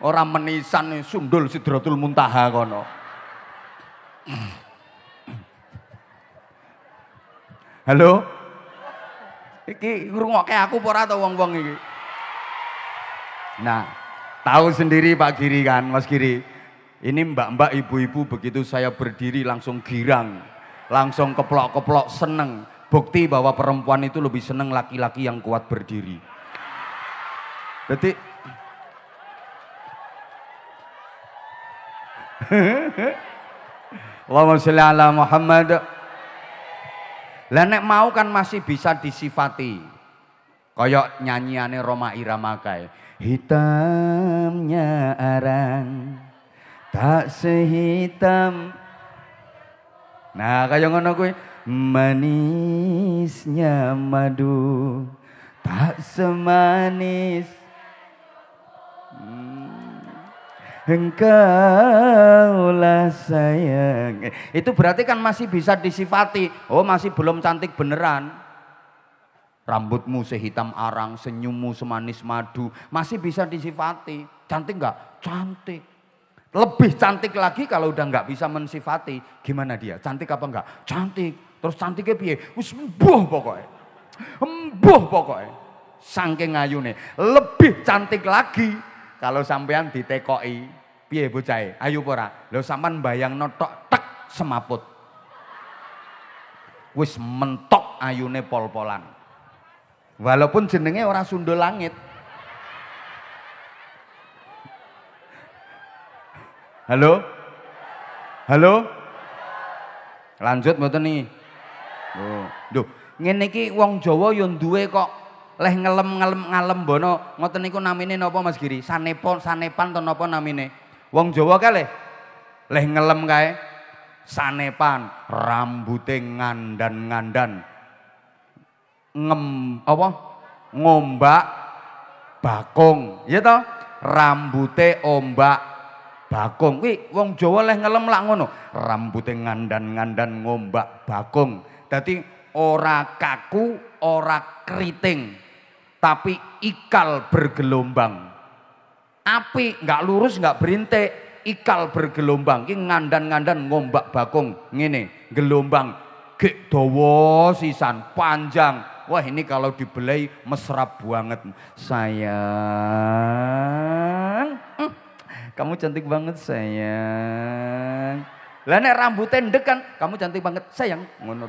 Orang menisan sundul Sidratul Muntaha kono. [CLEARS THROAT] Halo? Iki ngrungokke aku apa ora to wong-wong iki? Nah, tahu sendiri Pak Giri kan, Mas Giri. Ini mbak-mbak ibu-ibu begitu saya berdiri langsung girang, langsung keplok-keplok seneng. Bukti bahwa perempuan itu lebih seneng laki-laki yang kuat berdiri. Berarti [LAUGHS] Allahumma sholli ala Muhammad Lenek mau kan masih bisa disifati. Koyok nyanyiannya Roma Irama kae. Hitamnya arang tak sehitam Nah, kayak ngono gue manisnya madu tak semanis Engkaulah sayang. Itu berarti kan masih bisa disifati. Oh masih belum cantik beneran. Rambutmu sehitam arang, senyummu semanis madu. Masih bisa disifati. Cantik nggak? Cantik. Lebih cantik lagi kalau udah nggak bisa mensifati. Gimana dia? Cantik apa enggak? Cantik. Terus cantiknya piye? Wis pokoknya. Mbuh pokoknya. Sangking ayune Lebih cantik lagi kalau sampean ditekoi, piye bocahe? Ayo pora. lo sampean bayang notok tek semaput. Wis mentok ayune pol-polan. Walaupun jenenge orang sundul langit. Halo? Halo? Lanjut mboten nih. Duh, ngene iki wong Jawa yo duwe kok leh ngelem-ngelem ngalem bono ngoten niku namine napa Mas Giri? Sanepon sanepan to napa namine? Wong Jawa kalih leh ngelem kae sanepan rambute ngandan-ngandan ngem apa ngombak bakung ya to rambute ombak bakung kuwi wong Jawa leh ngelem lak ngono rambute ngandan-ngandan ngombak bakung dadi ora kaku ora keriting tapi ikal bergelombang. Api nggak lurus nggak berintik, ikal bergelombang. Ini ngandan-ngandan ngombak bakung, ngene gelombang. Gek dowo sisan panjang. Wah ini kalau dibelai mesra banget. Sayang, hmm, kamu cantik banget sayang. Lah rambutnya kan, kamu cantik banget sayang ngono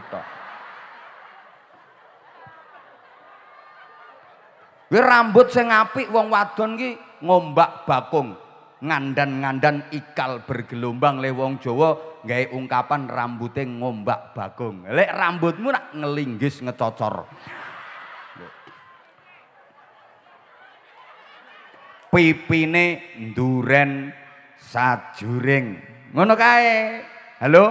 Kuwi rambut sing apik wong wadon ki ngombak bakung. Ngandan-ngandan ikal bergelombang le wong Jawa gawe ungkapan rambutnya ngombak bakung. Lek rambutmu nak ngelinggis ngecocor. Pipine duren sajuring. Ngono kae. Halo?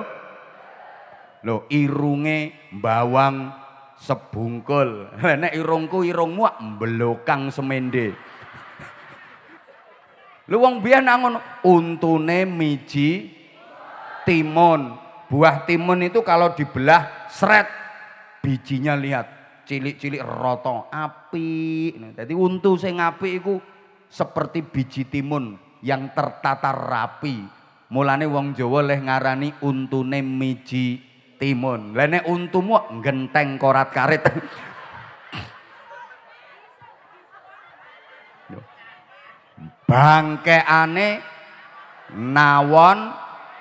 lo irunge bawang sebungkul. [LAUGHS] Nek irungku irungmu mblokang semende. Lu wong biyen nangon untune miji timun. Buah timun itu kalau dibelah seret bijinya lihat cilik-cilik roto api. Jadi nah, untu sing apik iku seperti biji timun yang tertata rapi. Mulane wong Jawa leh ngarani untune miji timun. Lene untumu genteng korat karit. [LAUGHS] Bangkeane nawon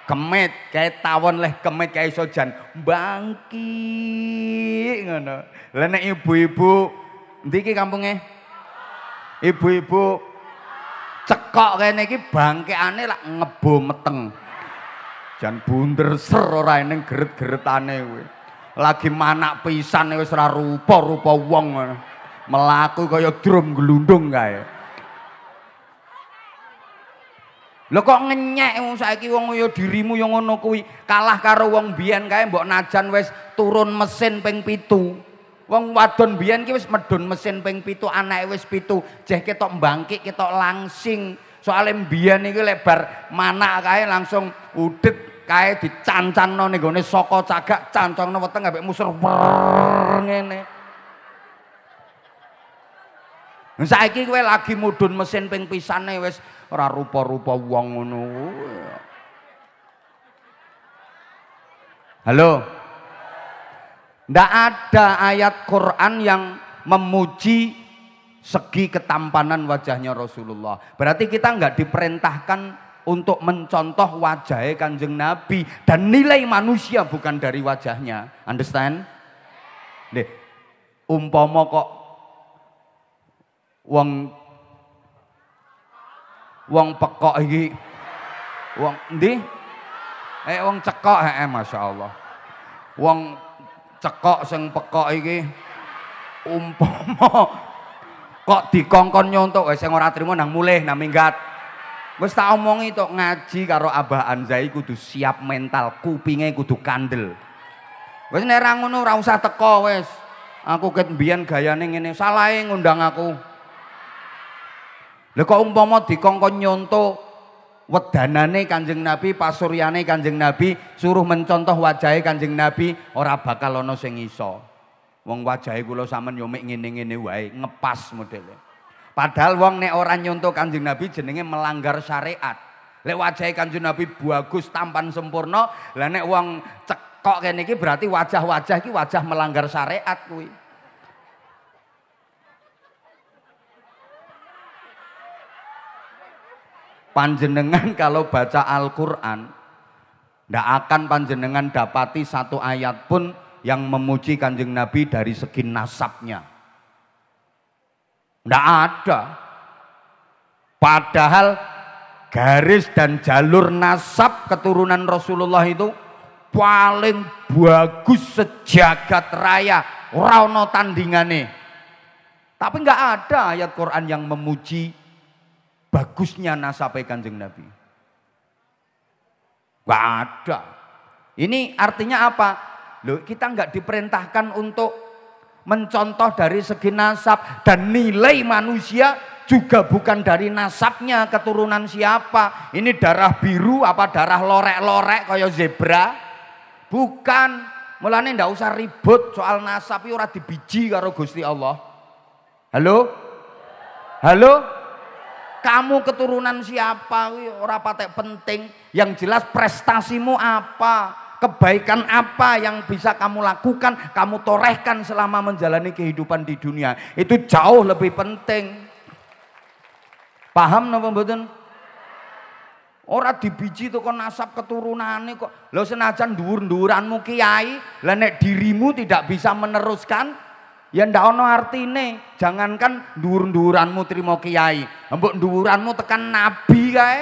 kemit kayak tawon leh kemit kayak sojan. bangki ngono. Lah ibu-ibu ndi kampungnya Ibu-ibu cekok kene bangke aneh lah ngebo meteng. Jan bunder ser ora eneng geret-geretane kowe. Lagi manak pisan e wis ora rupa-rupa wong Melaku kaya drum glundung kae. Lho kok ngenyek wong saiki wong ya dirimu yang ngono kuwi. Kalah karo wong biyen kae mbok najan wis turun mesin ping pitu. Wong wadon biyen ki wis medun mesin ping pitu, anake wis pitu. Jeh ketok mbangkik, ketok langsing. Soale mbiyen iki lebar mana kae langsung udit kae dicancanno ning gone saka cagak cancongno weteng ambek musur ngene. Saiki kowe lagi mudhun mesin ping pisane wis ora rupa-rupa wong ngono. Halo. Ndak ada ayat Quran yang memuji segi ketampanan wajahnya Rasulullah. Berarti kita nggak diperintahkan untuk mencontoh wajah kanjeng Nabi dan nilai manusia bukan dari wajahnya. Understand? Deh, umpomo kok wong wong pekok iki wong ndi? Eh wong cekok masya Allah Wong cekok sing pekok iki umpama Kok dikongkon nyontok wis sing ora trimo nang mulih nang minggat. Wis tak omongi tok ngaji karo Abah Anzai kudu siap mental, kupinge kudu kandel. Wis nek ra ngono ora usah teko wes Aku ket mbiyen gayane ngene, salahe ngundang aku. Lha kok umpama dikongkon nyontok wedanane Kanjeng Nabi, pasuryane Kanjeng Nabi, suruh mencontoh wajahe Kanjeng Nabi, ora bakal ana sing iso. Wong wajahe kula sampean yo mek ngene-ngene wae, ngepas modele. Padahal wong nek ora nyonto Kanjeng Nabi jenenge melanggar syariat. Lek wajah Kanjeng Nabi bagus, tampan sempurna, lah nek wong cekok kene iki berarti wajah-wajah iki wajah melanggar syariat kuwi. Panjenengan [LAUGHS] kalau baca Al-Qur'an ndak akan panjenengan dapati satu ayat pun yang memuji kanjeng Nabi dari segi nasabnya. Tidak ada. Padahal garis dan jalur nasab keturunan Rasulullah itu paling bagus sejagat raya. Rauno tandingane. Tapi nggak ada ayat Quran yang memuji bagusnya nasab kanjeng Nabi. Tidak ada. Ini artinya apa? Loh, kita nggak diperintahkan untuk mencontoh dari segi nasab dan nilai manusia juga bukan dari nasabnya keturunan siapa. Ini darah biru apa darah lorek-lorek kayak zebra? Bukan. mulanya ndak usah ribut soal nasab ya ora dibiji karo Gusti Allah. Halo? Halo? kamu keturunan siapa ora patek penting yang jelas prestasimu apa Kebaikan apa yang bisa kamu lakukan, kamu torehkan selama menjalani kehidupan di dunia. Itu jauh lebih penting. Paham napa mboten? Ora dibiji itu kon nasab nih kok. Lo senajan dhuwur-dhuwuranmu kiai, lah nek dirimu tidak bisa meneruskan, ya ndak ono artine. Jangankan dhuwur-dhuwuranmu trimo kiai, mbok dhuwuranmu tekan nabi kae.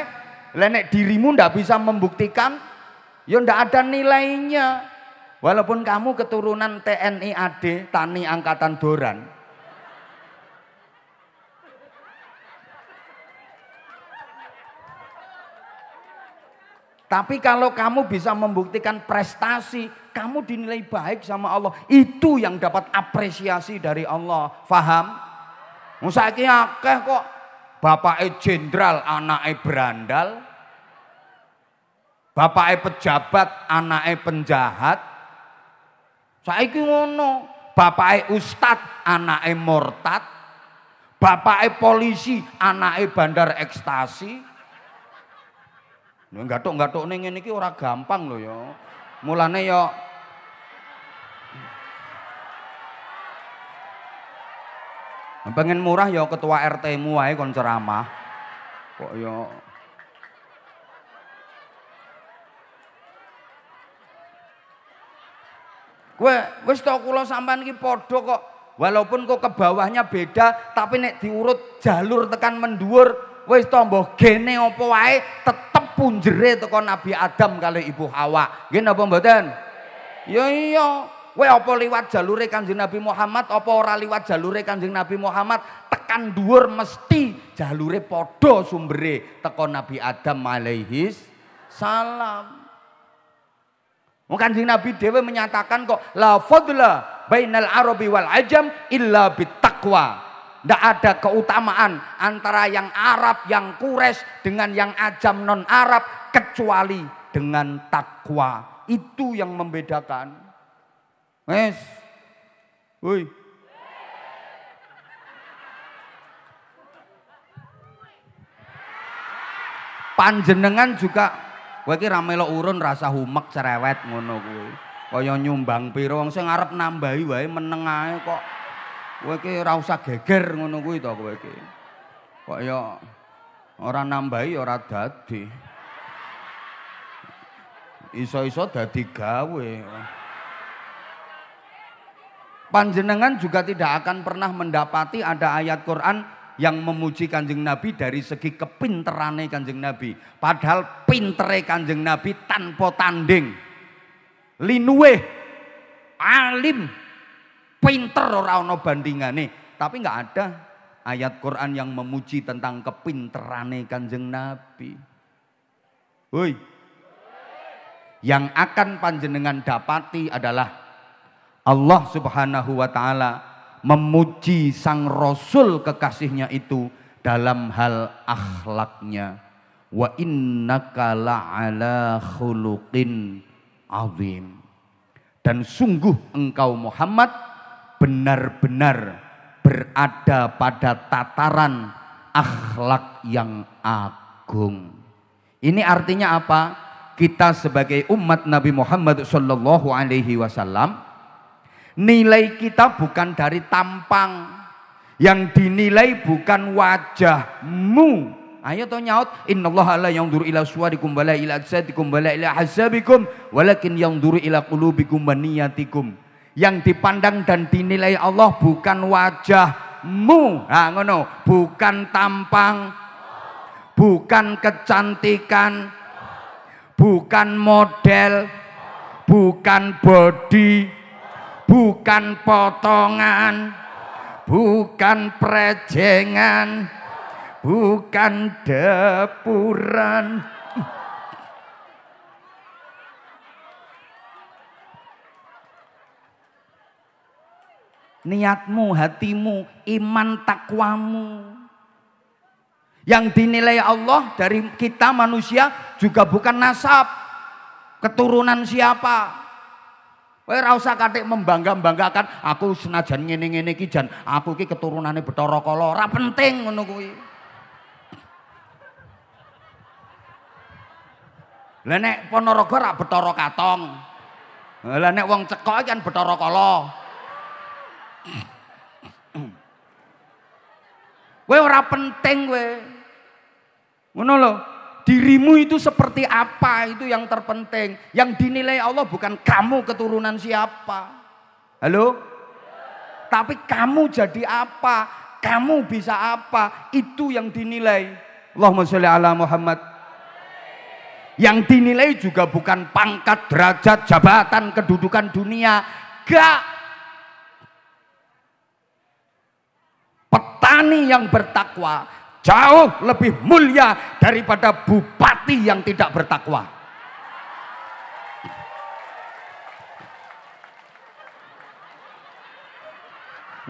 Lah dirimu tidak bisa membuktikan, Ya ndak ada nilainya. Walaupun kamu keturunan TNI AD, Tani Angkatan Doran. Tapi kalau kamu bisa membuktikan prestasi, kamu dinilai baik sama Allah. Itu yang dapat apresiasi dari Allah. Faham? Musa akeh kok bapak jenderal, anak berandal. Bapaknya pejabat, anaknya penjahat. Saiki ngono, bapaknya ustad, anaknya mortad. Bapaknya polisi, anaknya bandar ekstasi. Gathuk-gathuk ning ngene ini ora gampang loh ya. Mulane ya Pengen murah ya ketua RT-mu wae kon ceramah. Kok ya Wah, wis to kula sampean iki padha kok. Walaupun kok ke bawahnya beda, tapi nek diurut jalur tekan menduur, wis tomboh gene apa wae tetep punjere teko Nabi Adam kali Ibu Hawa. Nggih napa mboten? Ya iya. opo apa liwat jalure jeng Nabi Muhammad apa ora liwat jalure jeng Nabi Muhammad tekan dhuwur mesti jalure padha sumbere teko Nabi Adam alaihis salam. Kanjeng Nabi dewe menyatakan kok la fadla bainal arabi wal ajam illa bitakwa. Tidak ada keutamaan antara yang Arab, yang Kures dengan yang ajam non Arab kecuali dengan takwa. Itu yang membedakan. Wes. Woi. Panjenengan juga Kowe iki ra melok urun rasa humek cerewet ngono kuwi. Kaya nyumbang piro wong sing arep nambahi wae meneng ae kok kowe iki ora usah geger ngono kuwi to kowe iki. ya ora nambahi ora dadi. Iso-iso dadi gawe. Panjenengan juga tidak akan pernah mendapati ada ayat Quran yang memuji Kanjeng Nabi dari segi kepinterane Kanjeng Nabi. Padahal pintere Kanjeng Nabi tanpa tanding. Linuwe alim pinter ora no bandingane, tapi nggak ada ayat Quran yang memuji tentang kepinterane Kanjeng Nabi. Woi. Yang akan panjenengan dapati adalah Allah Subhanahu wa taala memuji sang rasul kekasihnya itu dalam hal akhlaknya. Wa innaka la'ala khuluqin azim. Dan sungguh engkau Muhammad benar-benar berada pada tataran akhlak yang agung. Ini artinya apa? Kita sebagai umat Nabi Muhammad Shallallahu Alaihi Wasallam Nilai kita bukan dari tampang. Yang dinilai bukan wajahmu. Ayo to nyaut innallaha la yanzuru ila suwarikum wala ila ajsadikum wala ila hasabikum walakin yanzuru ila qulubikum wa niyatikum. Yang dipandang dan dinilai Allah bukan wajahmu. Nah, ngono, bukan tampang, bukan kecantikan, bukan model, bukan body, bukan potongan, bukan prejengan, bukan depuran. Niatmu, hatimu, iman takwamu. Yang dinilai Allah dari kita manusia juga bukan nasab. Keturunan siapa? Kowe ora usah katik membangga-banggakan aku senajan ngene-ngene iki jan aku iki keturunane Bathara Kala, ora penting ngono kuwi. Lah nek Ponorogo rak Bathara Katong. Lah nek wong cekok kan Bathara Kala. Kowe ora penting kowe. Ngono lho. Dirimu itu seperti apa itu yang terpenting. Yang dinilai Allah bukan kamu keturunan siapa. Halo? Tapi kamu jadi apa? Kamu bisa apa? Itu yang dinilai. Allahumma sholli ala Muhammad. Yang dinilai juga bukan pangkat, derajat, jabatan, kedudukan dunia. Gak petani yang bertakwa jauh lebih mulia daripada bupati yang tidak bertakwa.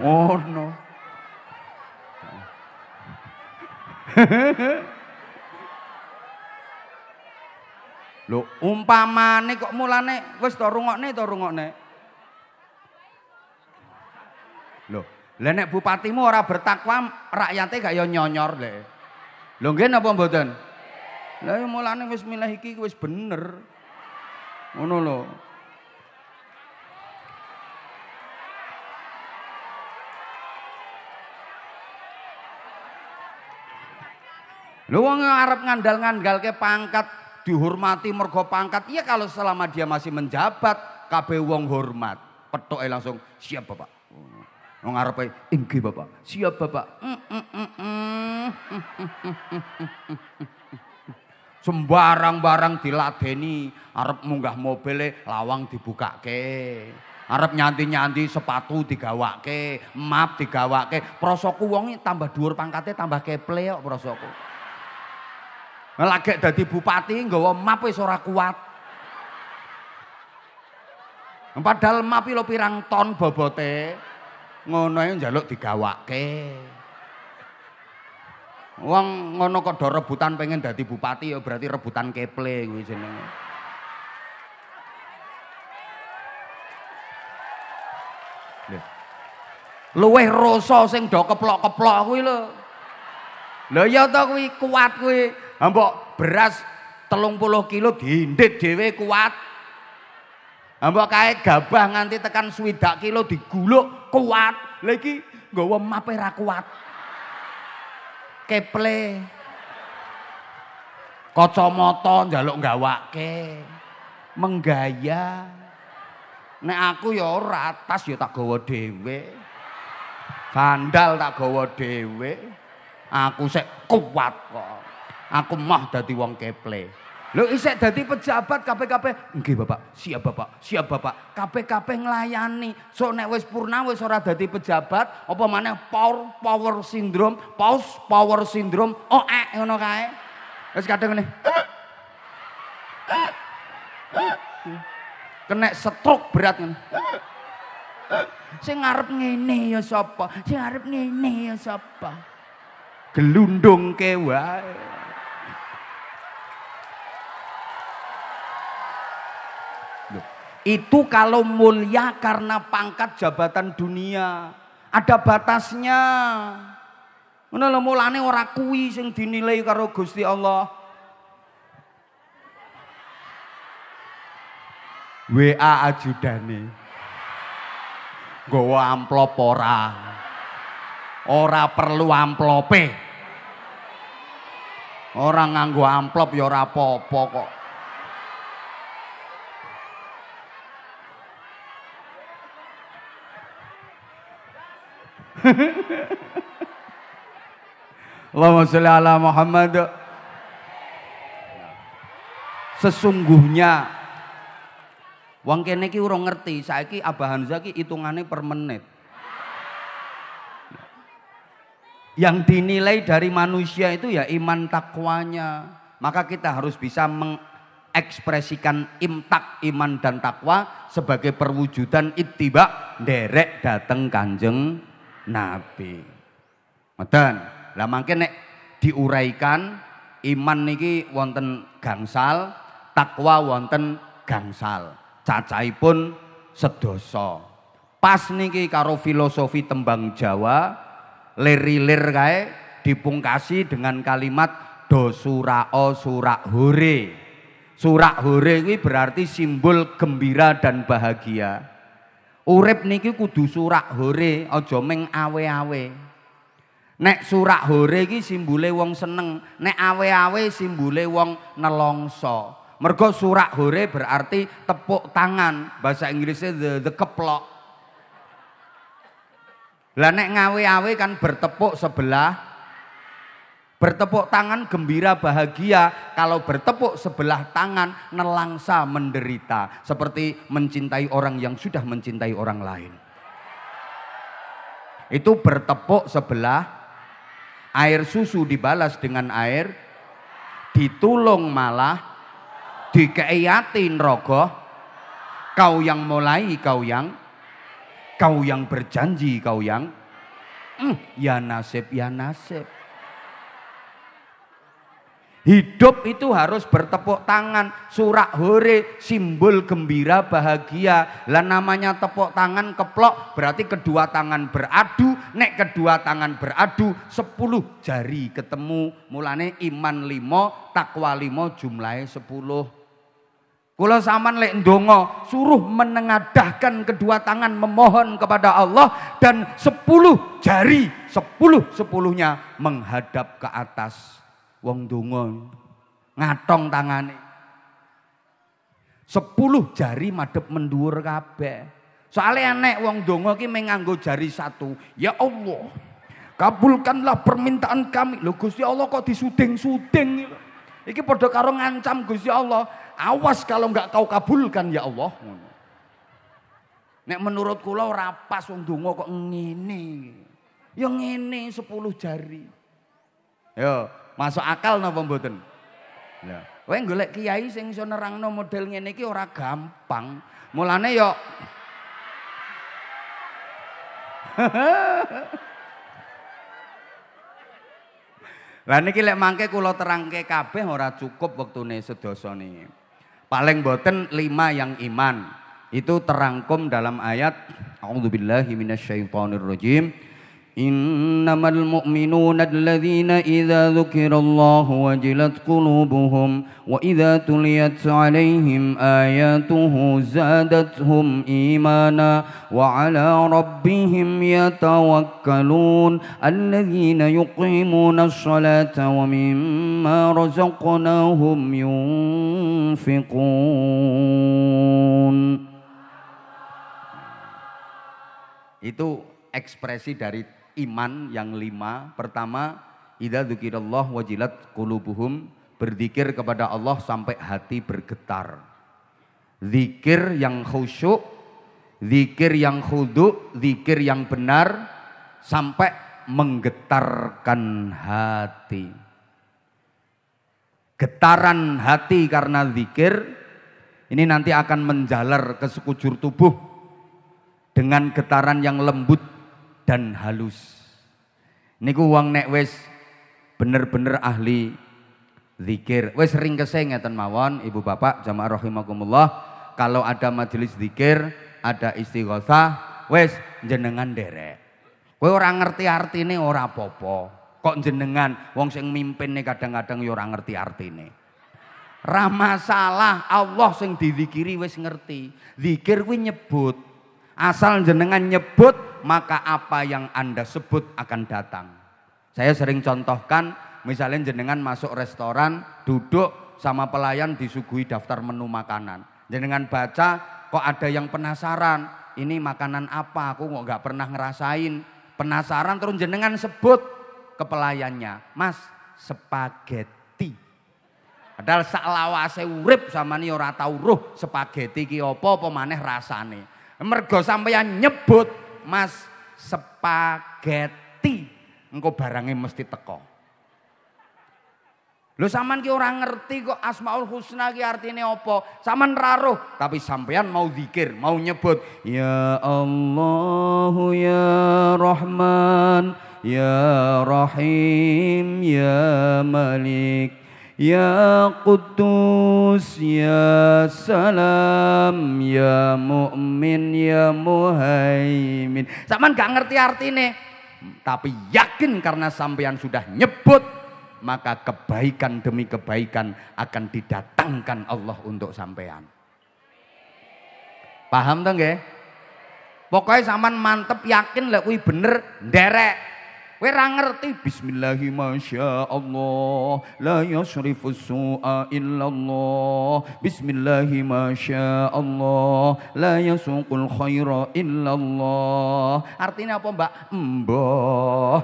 Oh no. Lho [LAUGHS] umpamane kok mulane wis to rungokne to rungokne. Lenek bupatimu ora bertakwa, rakyatnya gak yo nyonyor deh. Lho nggih napa mboten? Lah mulane wis milih iki wis bener. Ngono lho. Lho wong arep ngandal-ngandalke pangkat dihormati mergo pangkat. Iya kalau selama dia masih menjabat kabeh wong hormat. Petoke langsung siap Bapak. Wong arepe Bapak. Siap Bapak. Sembarang barang diladeni, arep munggah mobile lawang dibuka dibukake. Arep nyanti-nyanti sepatu digawake, map digawake. Prosoku wong tambah dhuwur pangkate tambah keple kok prosoku. Lagek dadi bupati nggawa map wis ora kuat. Padahal mapi lo pirang ton bobote ngono ae njaluk digawake. Wong ngono kok rebutan pengen dadi bupati ya berarti rebutan keple gue jenenge. Luweh rasa sing do keplok-keplok kuwi lho. Lho ya to kuwi kuat kuwi. Ambok beras telung puluh kilo diindit dhewe kuat. Mbok kae gabah nganti tekan swidak kilo diguluk kuat. Lha iki nggawa mape ra kuat. Keple. Kacamata njaluk gawake. Menggaya. Nek aku ya ora tas ya tak gawa dhewe. Sandal tak gawa dhewe. Aku sik kuat kok. Aku mah dadi wong keple lo isek dadi pejabat KPKP, nggih Bapak, siap Bapak, siap Bapak. KPKP nglayani. So nek wis purna wis ora dadi pejabat, apa maneh power power syndrome, paus power syndrome, oh, eh ngono kae. Wis kadang ngene. Kena stroke berat ngene. Sing ngarep ngene ya sapa? Sing ngarep ngene ya sapa? Gelundung ke wae. Itu kalau mulia karena pangkat jabatan dunia. Ada batasnya. Ngono mulane ora kuwi sing dinilai karo Gusti Allah. WA ajudane. Gowo amplop ora. Ora perlu amplope. Ora nganggo amplop ya ora apa-apa kok. Allahumma sholli ala Muhammad. Sesungguhnya wong kene iki urung ngerti, saiki Abah Hamzah iki hitungane per menit. Yang dinilai dari manusia itu ya iman takwanya. Maka kita harus bisa mengekspresikan imtak iman dan takwa sebagai perwujudan ittiba derek dateng Kanjeng nabi. Ngeten. Lah mungkin nek diuraikan iman niki wonten gangsal, takwa wonten gangsal. Cacahipun sedoso, Pas niki karo filosofi tembang Jawa, lir-lir kae dipungkasi dengan kalimat do surao surak hore. Surak hore ini berarti simbol gembira dan bahagia. Urip niki kudu surak hore, aja meng awe-awe. Nek surak hore iki simbole wong seneng, nek awe-awe simbole wong nelongso. Mergo surak hore berarti tepuk tangan, bahasa Inggrisnya the, the keplok. Lah nek ngawe-awe kan bertepuk sebelah Bertepuk tangan gembira bahagia, kalau bertepuk sebelah tangan nelangsa menderita, seperti mencintai orang yang sudah mencintai orang lain. Itu bertepuk sebelah, air susu dibalas dengan air, ditulung malah, dikeiatin rogoh, kau yang mulai, kau yang, kau yang berjanji, kau yang, mm, ya nasib, ya nasib. Hidup itu harus bertepuk tangan, surak hore, simbol gembira, bahagia. Lah namanya tepuk tangan keplok, berarti kedua tangan beradu, nek kedua tangan beradu, sepuluh jari ketemu. Mulane iman limo, takwa limo jumlahnya sepuluh. Kula saman lek ndonga suruh menengadahkan kedua tangan memohon kepada Allah dan sepuluh jari, sepuluh sepuluhnya menghadap ke atas wong donga ngatong tangane. Sepuluh jari madep mendur kabeh. Soalnya enek wong donga ki menganggo jari satu. Ya Allah, kabulkanlah permintaan kami. Lho Gusti Allah kok disuding-suding. Iki padha karo ngancam Gusti Allah, awas kalau nggak kau kabulkan ya Allah. Nek menurut kula ora wong donga kok ngini? Yang ini sepuluh jari. Ya, Masuk akal napa mboten? Lha, ya. kowe golek kiai sing iso nerangno model ngene iki ora gampang. Mulane yo [LAUGHS] Lah niki lek mangke kula terangke kabeh ora cukup wektune sedasa niki. Paling boten lima yang iman. Itu terangkum dalam ayat A'udzubillahi minasyaitonirrajim. rajim إنما المؤمنون الذين إذا ذكر الله وجلت قلوبهم وإذا تليت عليهم آياته زادتهم إيمانا وعلى ربهم يتوكلون الذين يقيمون الصلاة ومما رزقناهم ينفقون Itu ekspresi dari iman yang lima. Pertama, idza dzukirallah wajilat qulubuhum, berzikir kepada Allah sampai hati bergetar. Zikir yang khusyuk, zikir yang khudu, zikir yang benar sampai menggetarkan hati. Getaran hati karena zikir ini nanti akan menjalar ke sekujur tubuh dengan getaran yang lembut dan halus. Niku wong nek wis bener-bener ahli zikir. Wis sering kese ngeten mawon Ibu Bapak jamaah rahimakumullah, kalau ada majelis zikir, ada istighosah, wis jenengan derek. Kowe orang ngerti artine ora apa-apa. Kok jenengan wong sing nih kadang-kadang ya ora ngerti artine. ini salah Allah sing dizikiri wis ngerti. Zikir kuwi nyebut Asal jenengan nyebut, maka apa yang Anda sebut akan datang. Saya sering contohkan, misalnya jenengan masuk restoran, duduk sama pelayan disuguhi daftar menu makanan. Jenengan baca, kok ada yang penasaran, ini makanan apa, aku kok nggak pernah ngerasain. Penasaran terus jenengan sebut ke pelayannya, mas spageti. Padahal saklawase urip sama orang tau ruh spaghetti ki pemaneh apa maneh rasane. Mergo sampeyan nyebut Mas spageti, engko barangnya mesti teko. Lu saman ki orang ngerti kok Asmaul Husna ki artinya apa? saman raruh, tapi sampean mau zikir, mau nyebut ya Allah ya Rahman ya Rahim ya Malik Ya Qudus, ya Salam, ya Mu'min, ya Muhaimin. Saman gak ngerti arti ini, tapi yakin karena sampean sudah nyebut maka kebaikan demi kebaikan akan didatangkan Allah untuk sampean paham tuh gak? pokoknya saman mantep yakin lah wih bener derek. Kowe ora ngerti Bismillahirrahmanirrahim masya Allah la yasrifu su'a illallah bismillahi la yasuqul khaira illallah Artinya apa Mbak? Mbah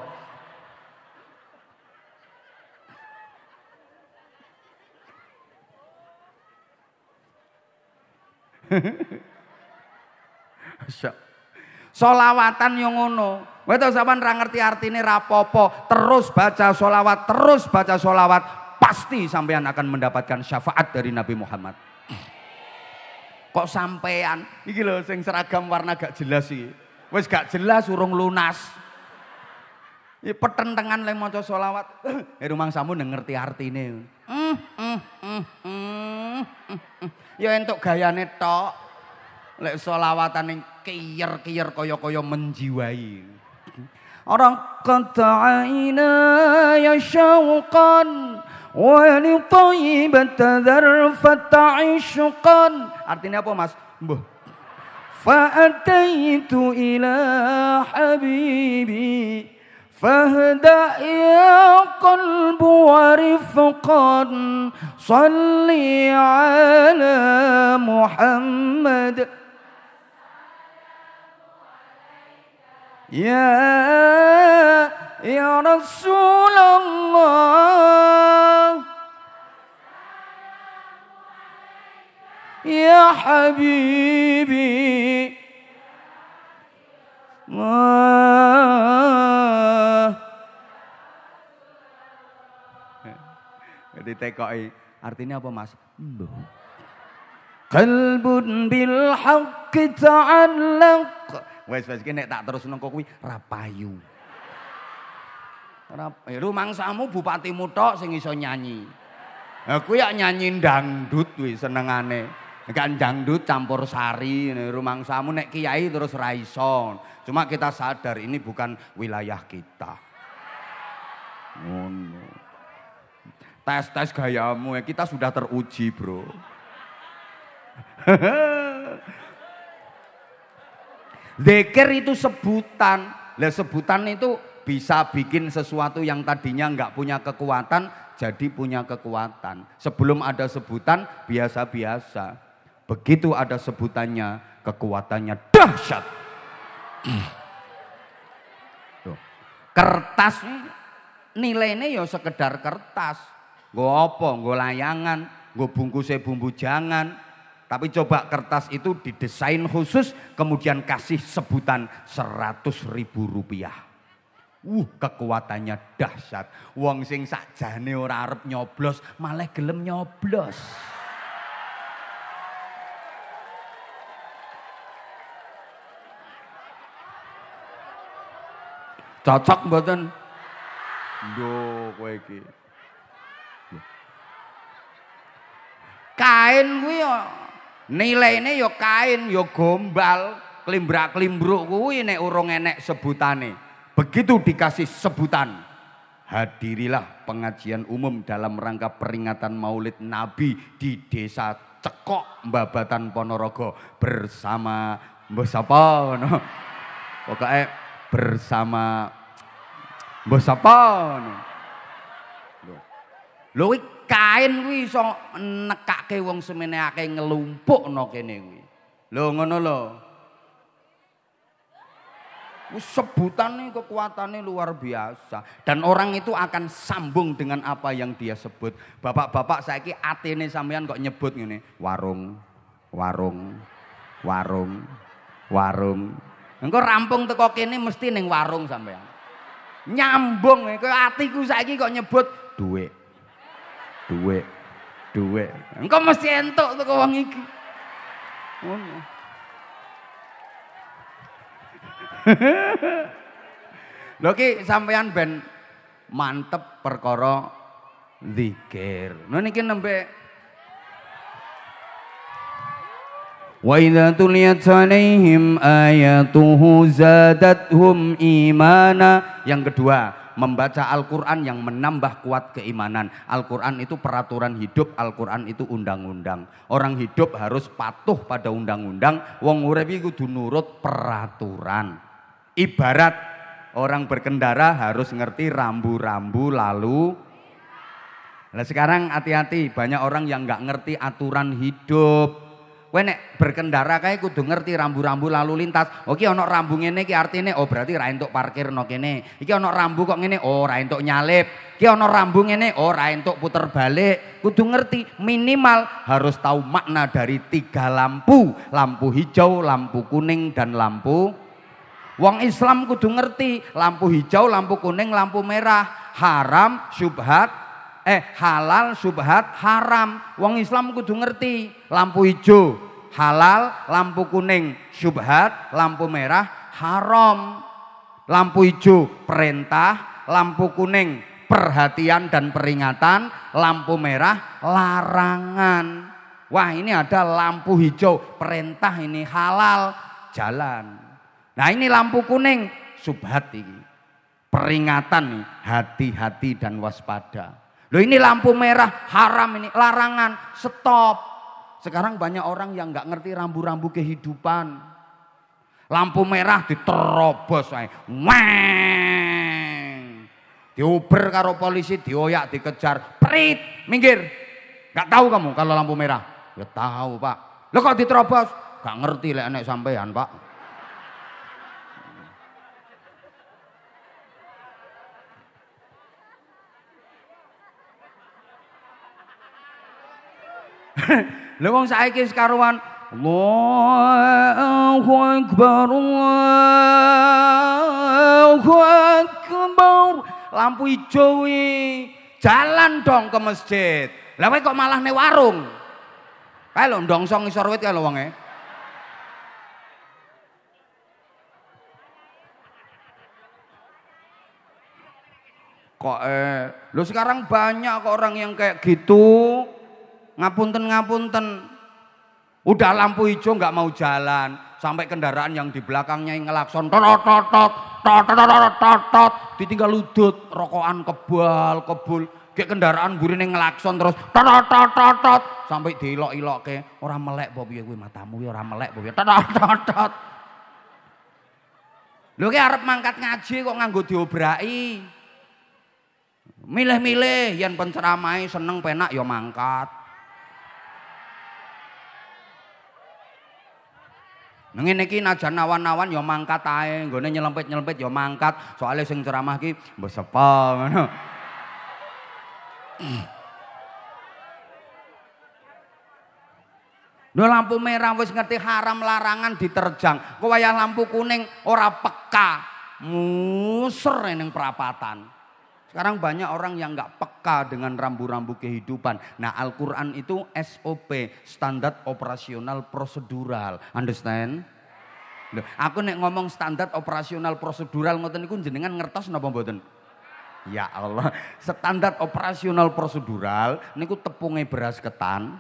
Solawatan [LAUGHS] yang ngono. Kowe tau sampean ra ngerti artine rapopo, terus baca solawat, terus baca solawat, pasti sampean akan mendapatkan syafaat dari Nabi Muhammad. Kok sampean? Iki loh sing seragam warna gak jelas sih. Wis gak jelas urung lunas. Ini pertentangan mau coba solawat. Eh rumang samu ngerti arti Mm, mm, mm, mm, mm. Ya entuk gaya neto. Lek solawatan yang kiyer-kiyer koyo koyo menjiwai. رقت عيناي شوقا ولطيبة ذرفة عشقا artinya apa mas? فأتيت إلى حبيبي فاهدأ يا قلب ورفقا صلي على محمد Ya Ya Rasulullah Ya Habibi Jadi eh, tekoi artinya apa mas? Mbah. Kalbun bil haqqi ta'allaq Wes wes iki nek tak terus nengko kuwi rapayu. Rap, rumangsamu ya bupati mutok sing iso nyanyi. Aku ya nyanyi dangdut kuwi senengane. Kan dangdut campur sari, rumangsamu nek kiai terus ra iso. Cuma kita sadar ini bukan wilayah kita. Ngono. Oh, Tes-tes gayamu ya kita sudah teruji, Bro. [LAUGHS] Zikir itu sebutan. Lah sebutan itu bisa bikin sesuatu yang tadinya nggak punya kekuatan jadi punya kekuatan. Sebelum ada sebutan biasa-biasa. Begitu ada sebutannya kekuatannya dahsyat. [CLEARS THROAT] Tuh. Kertas nilainya ya sekedar kertas. Gue apa? Gue layangan, gue bungkusnya bumbu jangan, tapi coba kertas itu didesain khusus, kemudian kasih sebutan seratus ribu rupiah. Uh, kekuatannya dahsyat. Wong sing sakjane ora arep nyoblos, malah gelem nyoblos. Cocok mboten? Duh, kowe iki. Kain kuwi Nilaine ya kain, ya gombal, klimbrak-klimbruk kuwi nek urung enek sebutane. Begitu dikasih sebutan, hadirilah pengajian umum dalam rangka peringatan Maulid Nabi di Desa Cekok, Babatan Ponorogo bersama mbah sapa bersama mbah sapa ngono kain kuwi iso nekake wong semene akeh nglumpukno kene kuwi. Lho ngono lho. Sebutan nih kekuatannya luar biasa dan orang itu akan sambung dengan apa yang dia sebut. Bapak-bapak saya ki atene sampean kok nyebut gini warung, warung, warung, warung. engkau rampung teko kene mesti neng warung sampean. Nyambung ke atiku saya ki kok nyebut duit, duit duit engkau masih entok tuh kau wangi Loki sampaian sampean ben mantep perkara zikir lo niki nembe Wa idza tuliyat alaihim ayatuhu hum imana yang kedua membaca Al-Quran yang menambah kuat keimanan. Al-Quran itu peraturan hidup, Al-Quran itu undang-undang. Orang hidup harus patuh pada undang-undang, wong urip kudu nurut peraturan. Ibarat orang berkendara harus ngerti rambu-rambu lalu Nah sekarang hati-hati banyak orang yang nggak ngerti aturan hidup. Kowe nek berkendara kae kudu ngerti rambu-rambu lalu lintas. Oke oh, ono ana rambu ngene iki artine oh berarti ra entuk parkirno kene. Iki ana rambu kok ngene oh ra entuk nyalip. ono ana rambu ngene oh ra entuk puter balik. Kudu ngerti minimal harus tahu makna dari tiga lampu, lampu hijau, lampu kuning dan lampu Wong Islam kudu ngerti lampu hijau, lampu kuning, lampu merah, haram, syubhat, eh halal subhat haram. Wong Islam kudu ngerti. Lampu hijau halal, lampu kuning subhat, lampu merah haram. Lampu hijau perintah, lampu kuning perhatian dan peringatan, lampu merah larangan. Wah, ini ada lampu hijau perintah ini halal jalan. Nah, ini lampu kuning subhat ini. Peringatan hati-hati dan waspada. Loh ini lampu merah, haram ini, larangan, stop. Sekarang banyak orang yang nggak ngerti rambu-rambu kehidupan. Lampu merah diterobos Weng. Diuber karo polisi, dioyak, dikejar. Prit, minggir. Gak tahu kamu kalau lampu merah? Ya tahu, Pak. Lo kok diterobos? Gak ngerti lek anak sampean, Pak. Lha [LAUGHS] wong saiki wis karuan Allahu akbar Allahu akbar lampu hijau jalan dong ke masjid. Lha kok malah ne warung. Kae lho ndongsong isor wit kae wonge. Kok eh, lu sekarang banyak kok orang yang kayak gitu. Ngapunten ngapunten. Udah lampu hijau nggak mau jalan, sampai kendaraan yang di belakangnya yang ngelakson tot ditinggal ludut, rokokan kebal kebul. Kayak kendaraan burine ngelakson terus tot sampai diilok ke orang melek bobi ya gue matamu ya orang melek bobi Tot lu tot. Lho arep mangkat ngaji kok nganggo diobrai. Milih-milih yang penceramai seneng penak ya mangkat. Nengin niki najan nawan-nawan yo ya mangkat ae, nggone nyelempet nyelempet yo ya mangkat, soalnya sing ceramah ki bersepal, ngono. lampu merah wis ngerti haram larangan diterjang. Kowe lampu kuning ora peka. Muser neng perapatan. Sekarang banyak orang yang nggak peka dengan rambu-rambu kehidupan. Nah Al-Quran itu SOP, standar operasional prosedural. Understand? Loh, aku nek ngomong standar operasional prosedural ngoten niku jenengan ngertos napa mboten? Ya Allah, standar operasional prosedural niku tepunge beras ketan.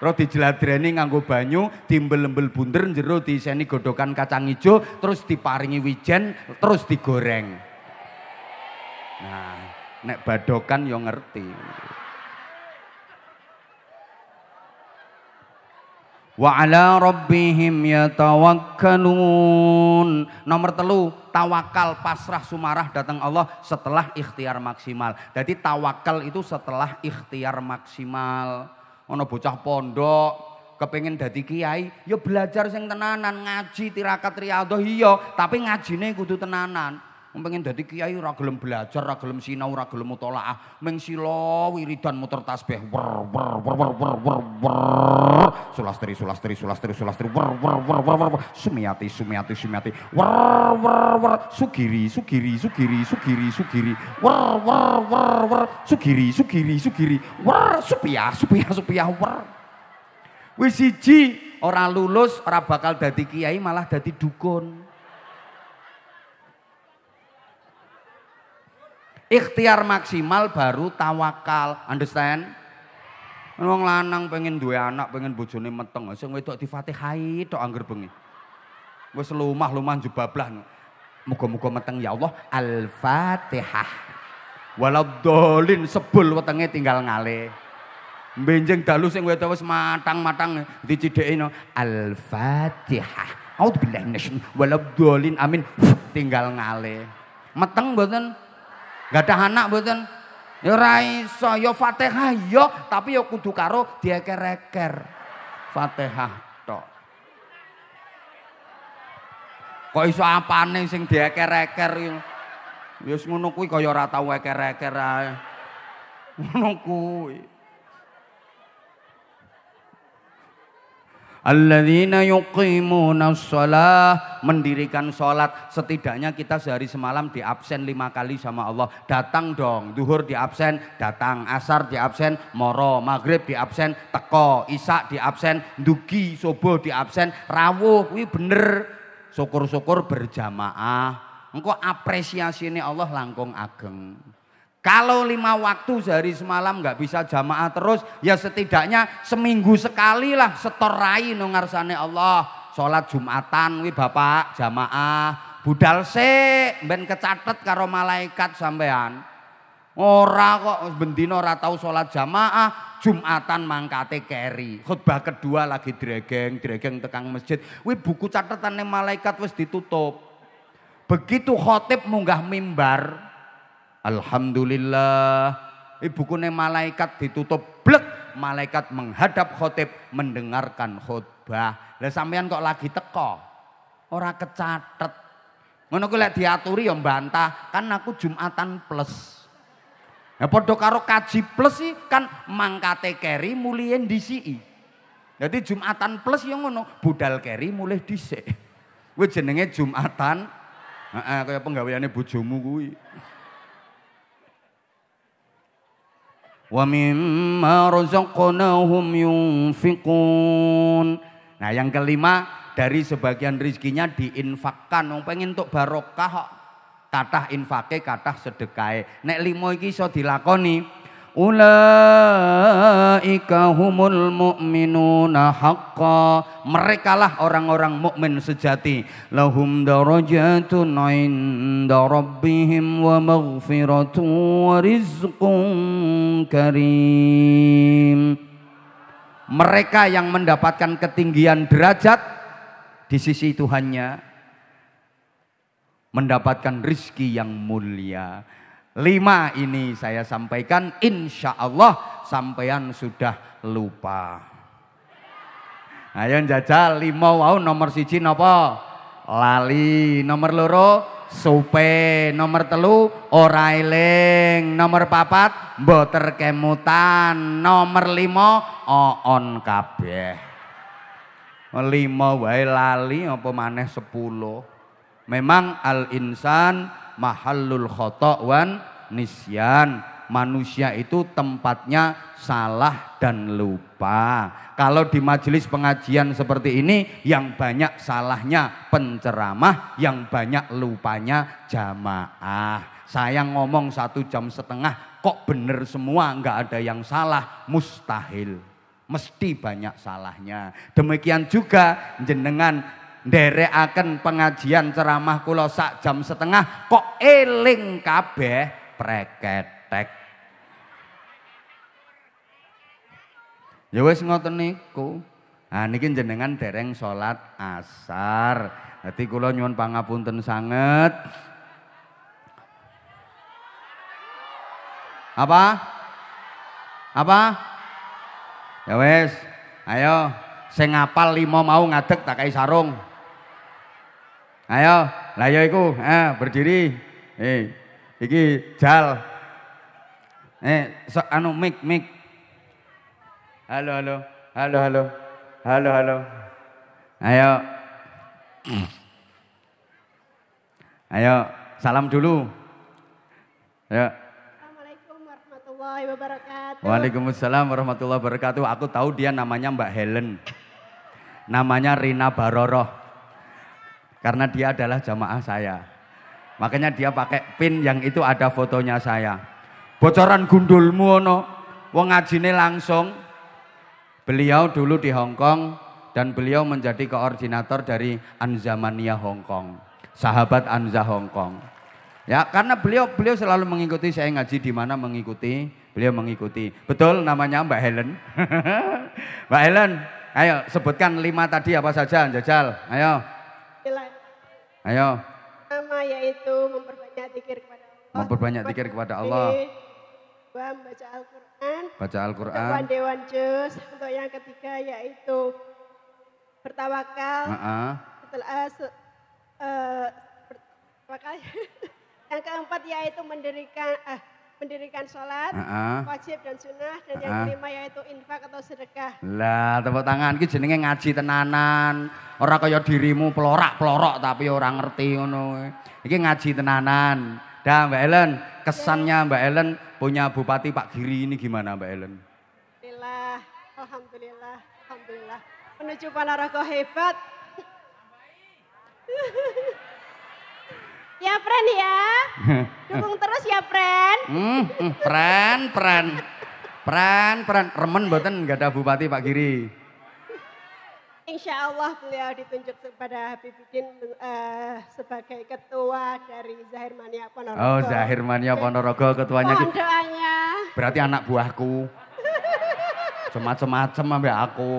Terus dijeladreni nganggo banyu, timbel-embel bunder jero diiseni godokan kacang ijo, terus diparingi wijen, terus digoreng. Nah, nek badokan yo ngerti. Wa ala rabbihim yatawakkalun. Nomor telu, tawakal pasrah sumarah datang Allah setelah ikhtiar maksimal. Jadi tawakal itu setelah ikhtiar maksimal. Ono bocah pondok, kepengin dadi kiai, ya belajar sing tenanan, ngaji tirakat riyadhah iya, tapi ngajine kudu tenanan pengen jadi kiai ora gelem belajar, ora gelem sinau, ora gelem mutolaah, mung sila wiridan muter tasbih wer wer wer wer wer wer wer sulastri sulastri sulastri sulastri wer wer wer wer wer sumiati sumiati sumiati wer wer wer sugiri sugiri sugiri sugiri sugiri wer wer wer wer sugiri sugiri sugiri wer supia supia supia wer wis siji ora lulus ora bakal dadi kiai malah dadi dukun Ikhtiar maksimal baru tawakal. Understand? Kan wong lanang pengen dua anak, pengen bojone meteng, sing wedok difatihai tok angger bengi. Wis lumah-lumah jebablah. Muga-muga meteng ya Allah. Al-Fatihah. Walau dolin sebul wetenge tinggal ngale. Benjeng dalu sing wedok wis matang-matang dicidheki no. Al-Fatihah. Auzubillahi minasyaitonir Walau dolin amin tinggal ngale. Meteng mboten Gak ada anak mboten. Ya ora ya Fatihah ya, tapi ya kudu karo dieker-eker. Fatihah tok. Kok iso neng sing dieker-eker ya? Wis ngono kuwi kaya ora tau eker-eker ae. Alladzina yuqimuna sholat mendirikan sholat setidaknya kita sehari semalam di absen lima kali sama Allah datang dong duhur di absen datang asar di absen moro maghrib di absen teko isak di absen dugi subuh di absen rawuh wih bener syukur-syukur berjamaah engkau apresiasi ini Allah langkung ageng kalau lima waktu sehari semalam nggak bisa jamaah terus, ya setidaknya seminggu sekali lah setorai nongarsane Allah. Sholat Jumatan, wih bapak jamaah, budal se, ben kecatet karo malaikat sampean. Ora kok bendino ora tau sholat jamaah, Jumatan mangkate keri. Khutbah kedua lagi dregeng, dregeng tekang masjid. wih buku catetan malaikat wis ditutup. Begitu khotib munggah mimbar, Alhamdulillah. nih malaikat ditutup blek, malaikat menghadap khotib mendengarkan khotbah. Lah sampean kok lagi teko? orang kecatet. Ngono kuwi lek diaturi ya bantah, kan aku Jumatan plus. Ya padha karo kaji plus sih kan mangkate keri mulien DCI. Jadi Jumatan plus yang ngono, budal keri mulai dhisik. Kuwi jenenge Jumatan. Heeh, kaya penggaweane bojomu kuwi. وَمِمَّا رَزَقْنَاهُمْ يُنْفِقُونَ Nah yang kelima dari sebagian rizkinya diinfakkan. Wong pengen untuk barokah Katah infake, katah sedekai. Nek limo iki iso dilakoni Ulaika humul mu'minuna haqqa. Merekalah orang-orang mukmin sejati. Lahum darajatun 'inda rabbihim wa maghfiratun wa rizqun karim. Mereka yang mendapatkan ketinggian derajat di sisi Tuhannya mendapatkan rizki yang mulia Lima ini saya sampaikan insya Allah sampean sudah lupa. Ayo jajal lima wow nomor siji apa? Lali nomor loro supe nomor telu orailing nomor papat boter kemutan nomor lima oon kabeh lima wae lali apa maneh sepuluh memang al insan mahallul khotok wan nisyan. Manusia itu tempatnya salah dan lupa. Kalau di majelis pengajian seperti ini, yang banyak salahnya penceramah, yang banyak lupanya jamaah. Saya ngomong satu jam setengah, kok bener semua, nggak ada yang salah, mustahil mesti banyak salahnya. Demikian juga jenengan nderekaken pengajian ceramah kula sak jam setengah kok eling kabeh preketek. Ya wis ngoten niku. Ha nah, niki jenengan dereng salat asar. Dadi kula nyuwun pangapunten sanget. Apa? Apa? Ya wis. Ayo sing limo lima mau ngadeg tak kai sarung. Ayo, layo iku, ah, berdiri. Eh, iki jal. Eh, so, anu mik mik. Halo, halo. Halo, halo. Halo, halo. Ayo. Ayo, salam dulu. ya. Assalamualaikum warahmatullahi wabarakatuh. Waalaikumsalam warahmatullahi wabarakatuh. Aku tahu dia namanya Mbak Helen. Namanya Rina Baroroh. Karena dia adalah jamaah saya. Makanya dia pakai pin yang itu ada fotonya saya. Bocoran gundulmu ono, wong ngajine langsung. Beliau dulu di Hong Kong dan beliau menjadi koordinator dari Anzamania Hong Kong. Sahabat Anza Hong Kong. Ya, karena beliau beliau selalu mengikuti saya ngaji di mana mengikuti, beliau mengikuti. Betul namanya Mbak Helen. [LAUGHS] Mbak Helen, ayo sebutkan lima tadi apa saja, Jajal. Ayo. Ayo. Pertama yaitu memperbanyak zikir kepada Allah. Memperbanyak zikir kepada Allah. Kedua membaca Al-Qur'an. Baca Al-Qur'an. Dewan dewan juz. Untuk yang ketiga yaitu bertawakal. Heeh. Setelah uh, bertawakal. [LAUGHS] yang keempat yaitu mendirikan uh, mendirikan sholat, uh-uh. wajib dan sunnah, dan uh-uh. yang kelima yaitu infak atau sedekah. Lah, tepuk tangan ini jenenge ngaji tenanan. orang kaya dirimu pelorak-pelorok tapi orang ngerti ngono. ini ngaji tenanan. dan Mbak Ellen, kesannya Mbak Ellen punya Bupati Pak Giri ini gimana Mbak Ellen? Alhamdulillah, alhamdulillah, alhamdulillah. Menuju panaraka hebat. [LAUGHS] Ya friend ya. [LAUGHS] Dukung terus ya friend. Hmm, hmm friend, friend. Friend, friend. Remen buatan nggak ada bupati Pak Giri. Insya Allah beliau ditunjuk kepada Habibudin uh, sebagai ketua dari Zahir Mania Ponorogo. Oh Zahir Mania Ponorogo ketuanya. Mohon doanya. Berarti anak buahku. semacam macem sampai aku.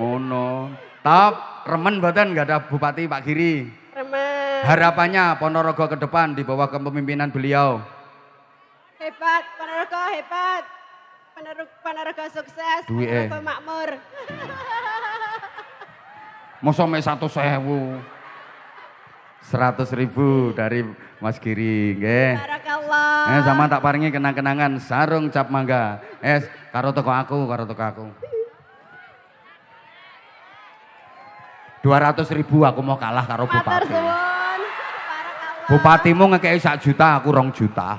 Ngono. Top, remen buatan nggak ada bupati Pak Giri. Harapannya Ponorogo ke depan di bawah kepemimpinan beliau. Hebat, Ponorogo hebat. Ponorogo sukses, Duwe. Ponorogo makmur. [LAUGHS] Masa me satu sewu. Seratus ribu dari Mas Giri, nggih. Barakallah. Eh, sama tak paringi kenang-kenangan sarung cap mangga. Es karo toko aku, karo toko aku. Dua ratus ribu aku mau kalah karo bupati. Bupatimu ngekei sak juta, aku rong juta.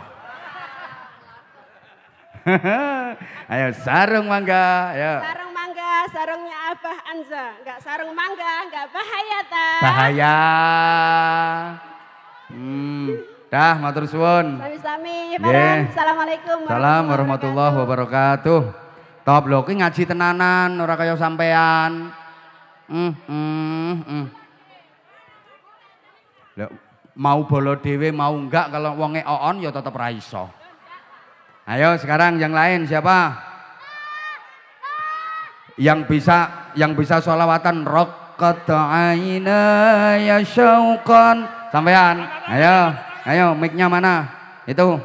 [LAUGHS] Ayo sarung mangga, ayo. Sarung mangga, sarungnya Abah Anza. Enggak sarung mangga, enggak bahaya ta. Bahaya. Hmm. Dah, matur suwun. Sami-sami, yeah. Assalamualaikum Salam warahmatullahi wabarakatuh. Top lho, ngaji tenanan, ora kaya sampean. Hmm, hmm, hmm mau bolo dewe mau enggak kalau wonge oon ya tetap raiso. Ayo sekarang yang lain siapa? Yang bisa yang bisa solawatan rokat aina ya syaukan sampean. Ayo, ayo mic mana? Itu.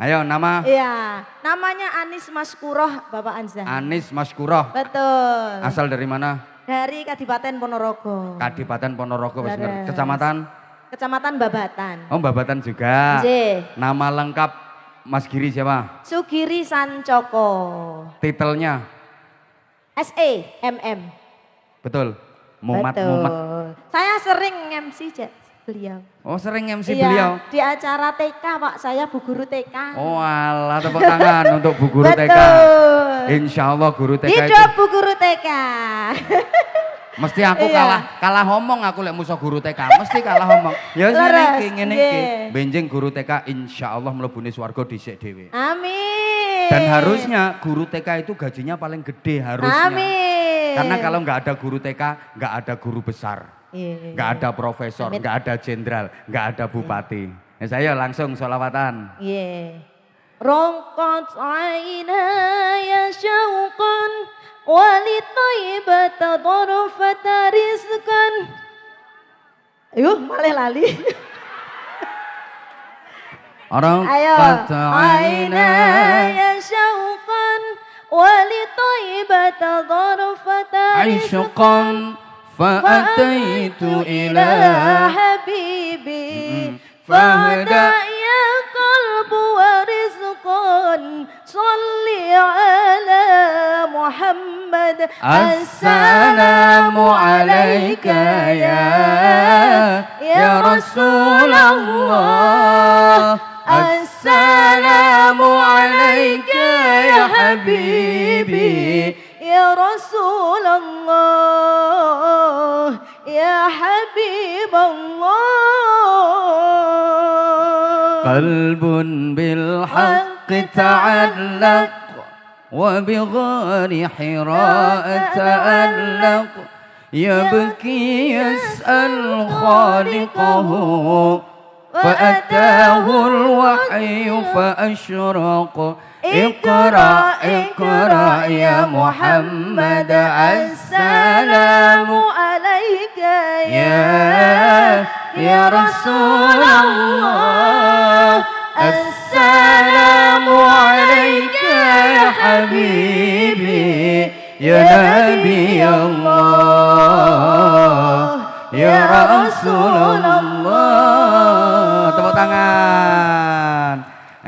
Ayo nama. Iya, namanya Anis Maskuroh Bapak Anza. Anis Maskuroh. Betul. Asal dari mana? Dari Kadipaten Ponorogo. Kadipaten Ponorogo, Kecamatan? Kecamatan Babatan. Oh Babatan juga. J. Nama lengkap Mas Giri siapa? Sugiri Sancoko. Titelnya? SE MM. Betul. Mumat Betul. mumat. Saya sering MC beliau. Oh sering MC iya, beliau? Di acara TK Pak, saya bu guru TK. Oh alah tepuk tangan [LAUGHS] untuk bu guru Betul. TK. Insya Allah guru TK Hidup itu. bu guru TK. [LAUGHS] Mesti aku iya. kalah kalah ngomong aku lek musuh guru TK, mesti kalah ngomong. Ya ngene iki ngene iki. Benjing guru TK Insya Allah melebuni swarga dhisik dhewe. Amin. Dan harusnya guru TK itu gajinya paling gede harusnya. Amin. Karena kalau nggak ada guru TK, nggak ada guru besar. Iya. Nggak ada profesor, nggak ada jenderal, nggak ada bupati. Ya, saya langsung sholawatan. Iya. Yeah. Rongkot aina ya syauqan walitaibata dhorfata rizqan. Yuh, malah lali. [LAUGHS] Orang aina ya syauqan walitaibata dhorfata rizqan. فأتيت إلى حبيبي فهدى يا قلب ورزق صل على محمد محمد السلام عليك يا يا رسول الله السلام عليك يا حبيبي يا رسول الله يا حبيب الله قلب بالحق تعلق وبغار حراء تألق يبكي يسأل خالقه فأتاه الوحي فأشرق اقرأ اقرأ يا محمد السلام عليك يا يا رسول الله السلام عليك يا حبيبي يا نبي الله يا رسول الله tepuk tangan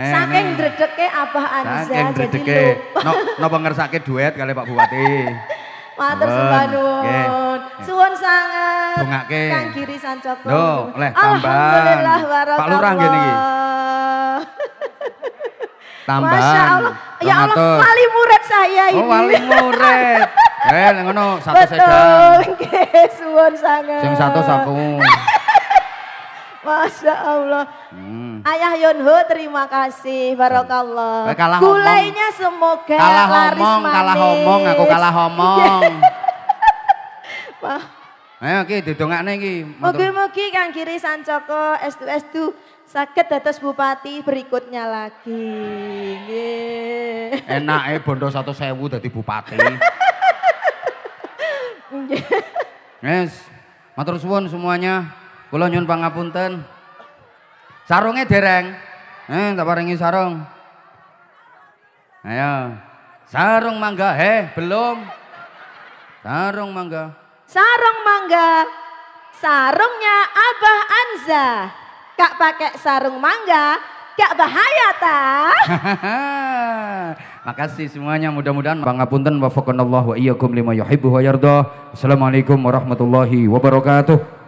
saking dredeke Abah Ariza saking dredeke no, no pengersake duet kali Pak Bupati Matur sembah nuwun. Suwun sanget. Kang Giri Sancoko. Loh, oleh tambah. Alhamdulillah warahmatullahi Pak Lurah nggih Tambahan. Masya Allah. Ya Allah, wali murid saya oh, ini. Oh, wali murid. [LAUGHS] eh, ngono satu sedang. Betul, [LAUGHS] nggih, sangat. Sing satu saku. [LAUGHS] Masya Allah. Hmm. Ayah Yonho terima kasih. Barokallah. Eh, kalah Gulainya semoga kalah laris homong, manis. Kalah homong, aku kalah homong. Ayo Oke, didongakne iki. Oke, oke, Kang kiri Sancoko S2S2 Sakit atas bupati berikutnya lagi. Yeah. Enak eh bondo satu sewu dari bupati. yes. Matur suwun semuanya. Kulo nyun pangapunten. Sarungnya dereng. Eh, tak paringi sarung. Ayo. Sarung mangga, heh, belum. Sarung mangga. Sarung mangga. Sarungnya Abah Anza. Kak pakai sarung mangga, gak bahaya ta. [LAUGHS] Makasih semuanya mudah-mudahan pangapunten wa faqanallahu wa iyyakum lima yuhibbu wa yardah. Assalamualaikum warahmatullahi wabarakatuh.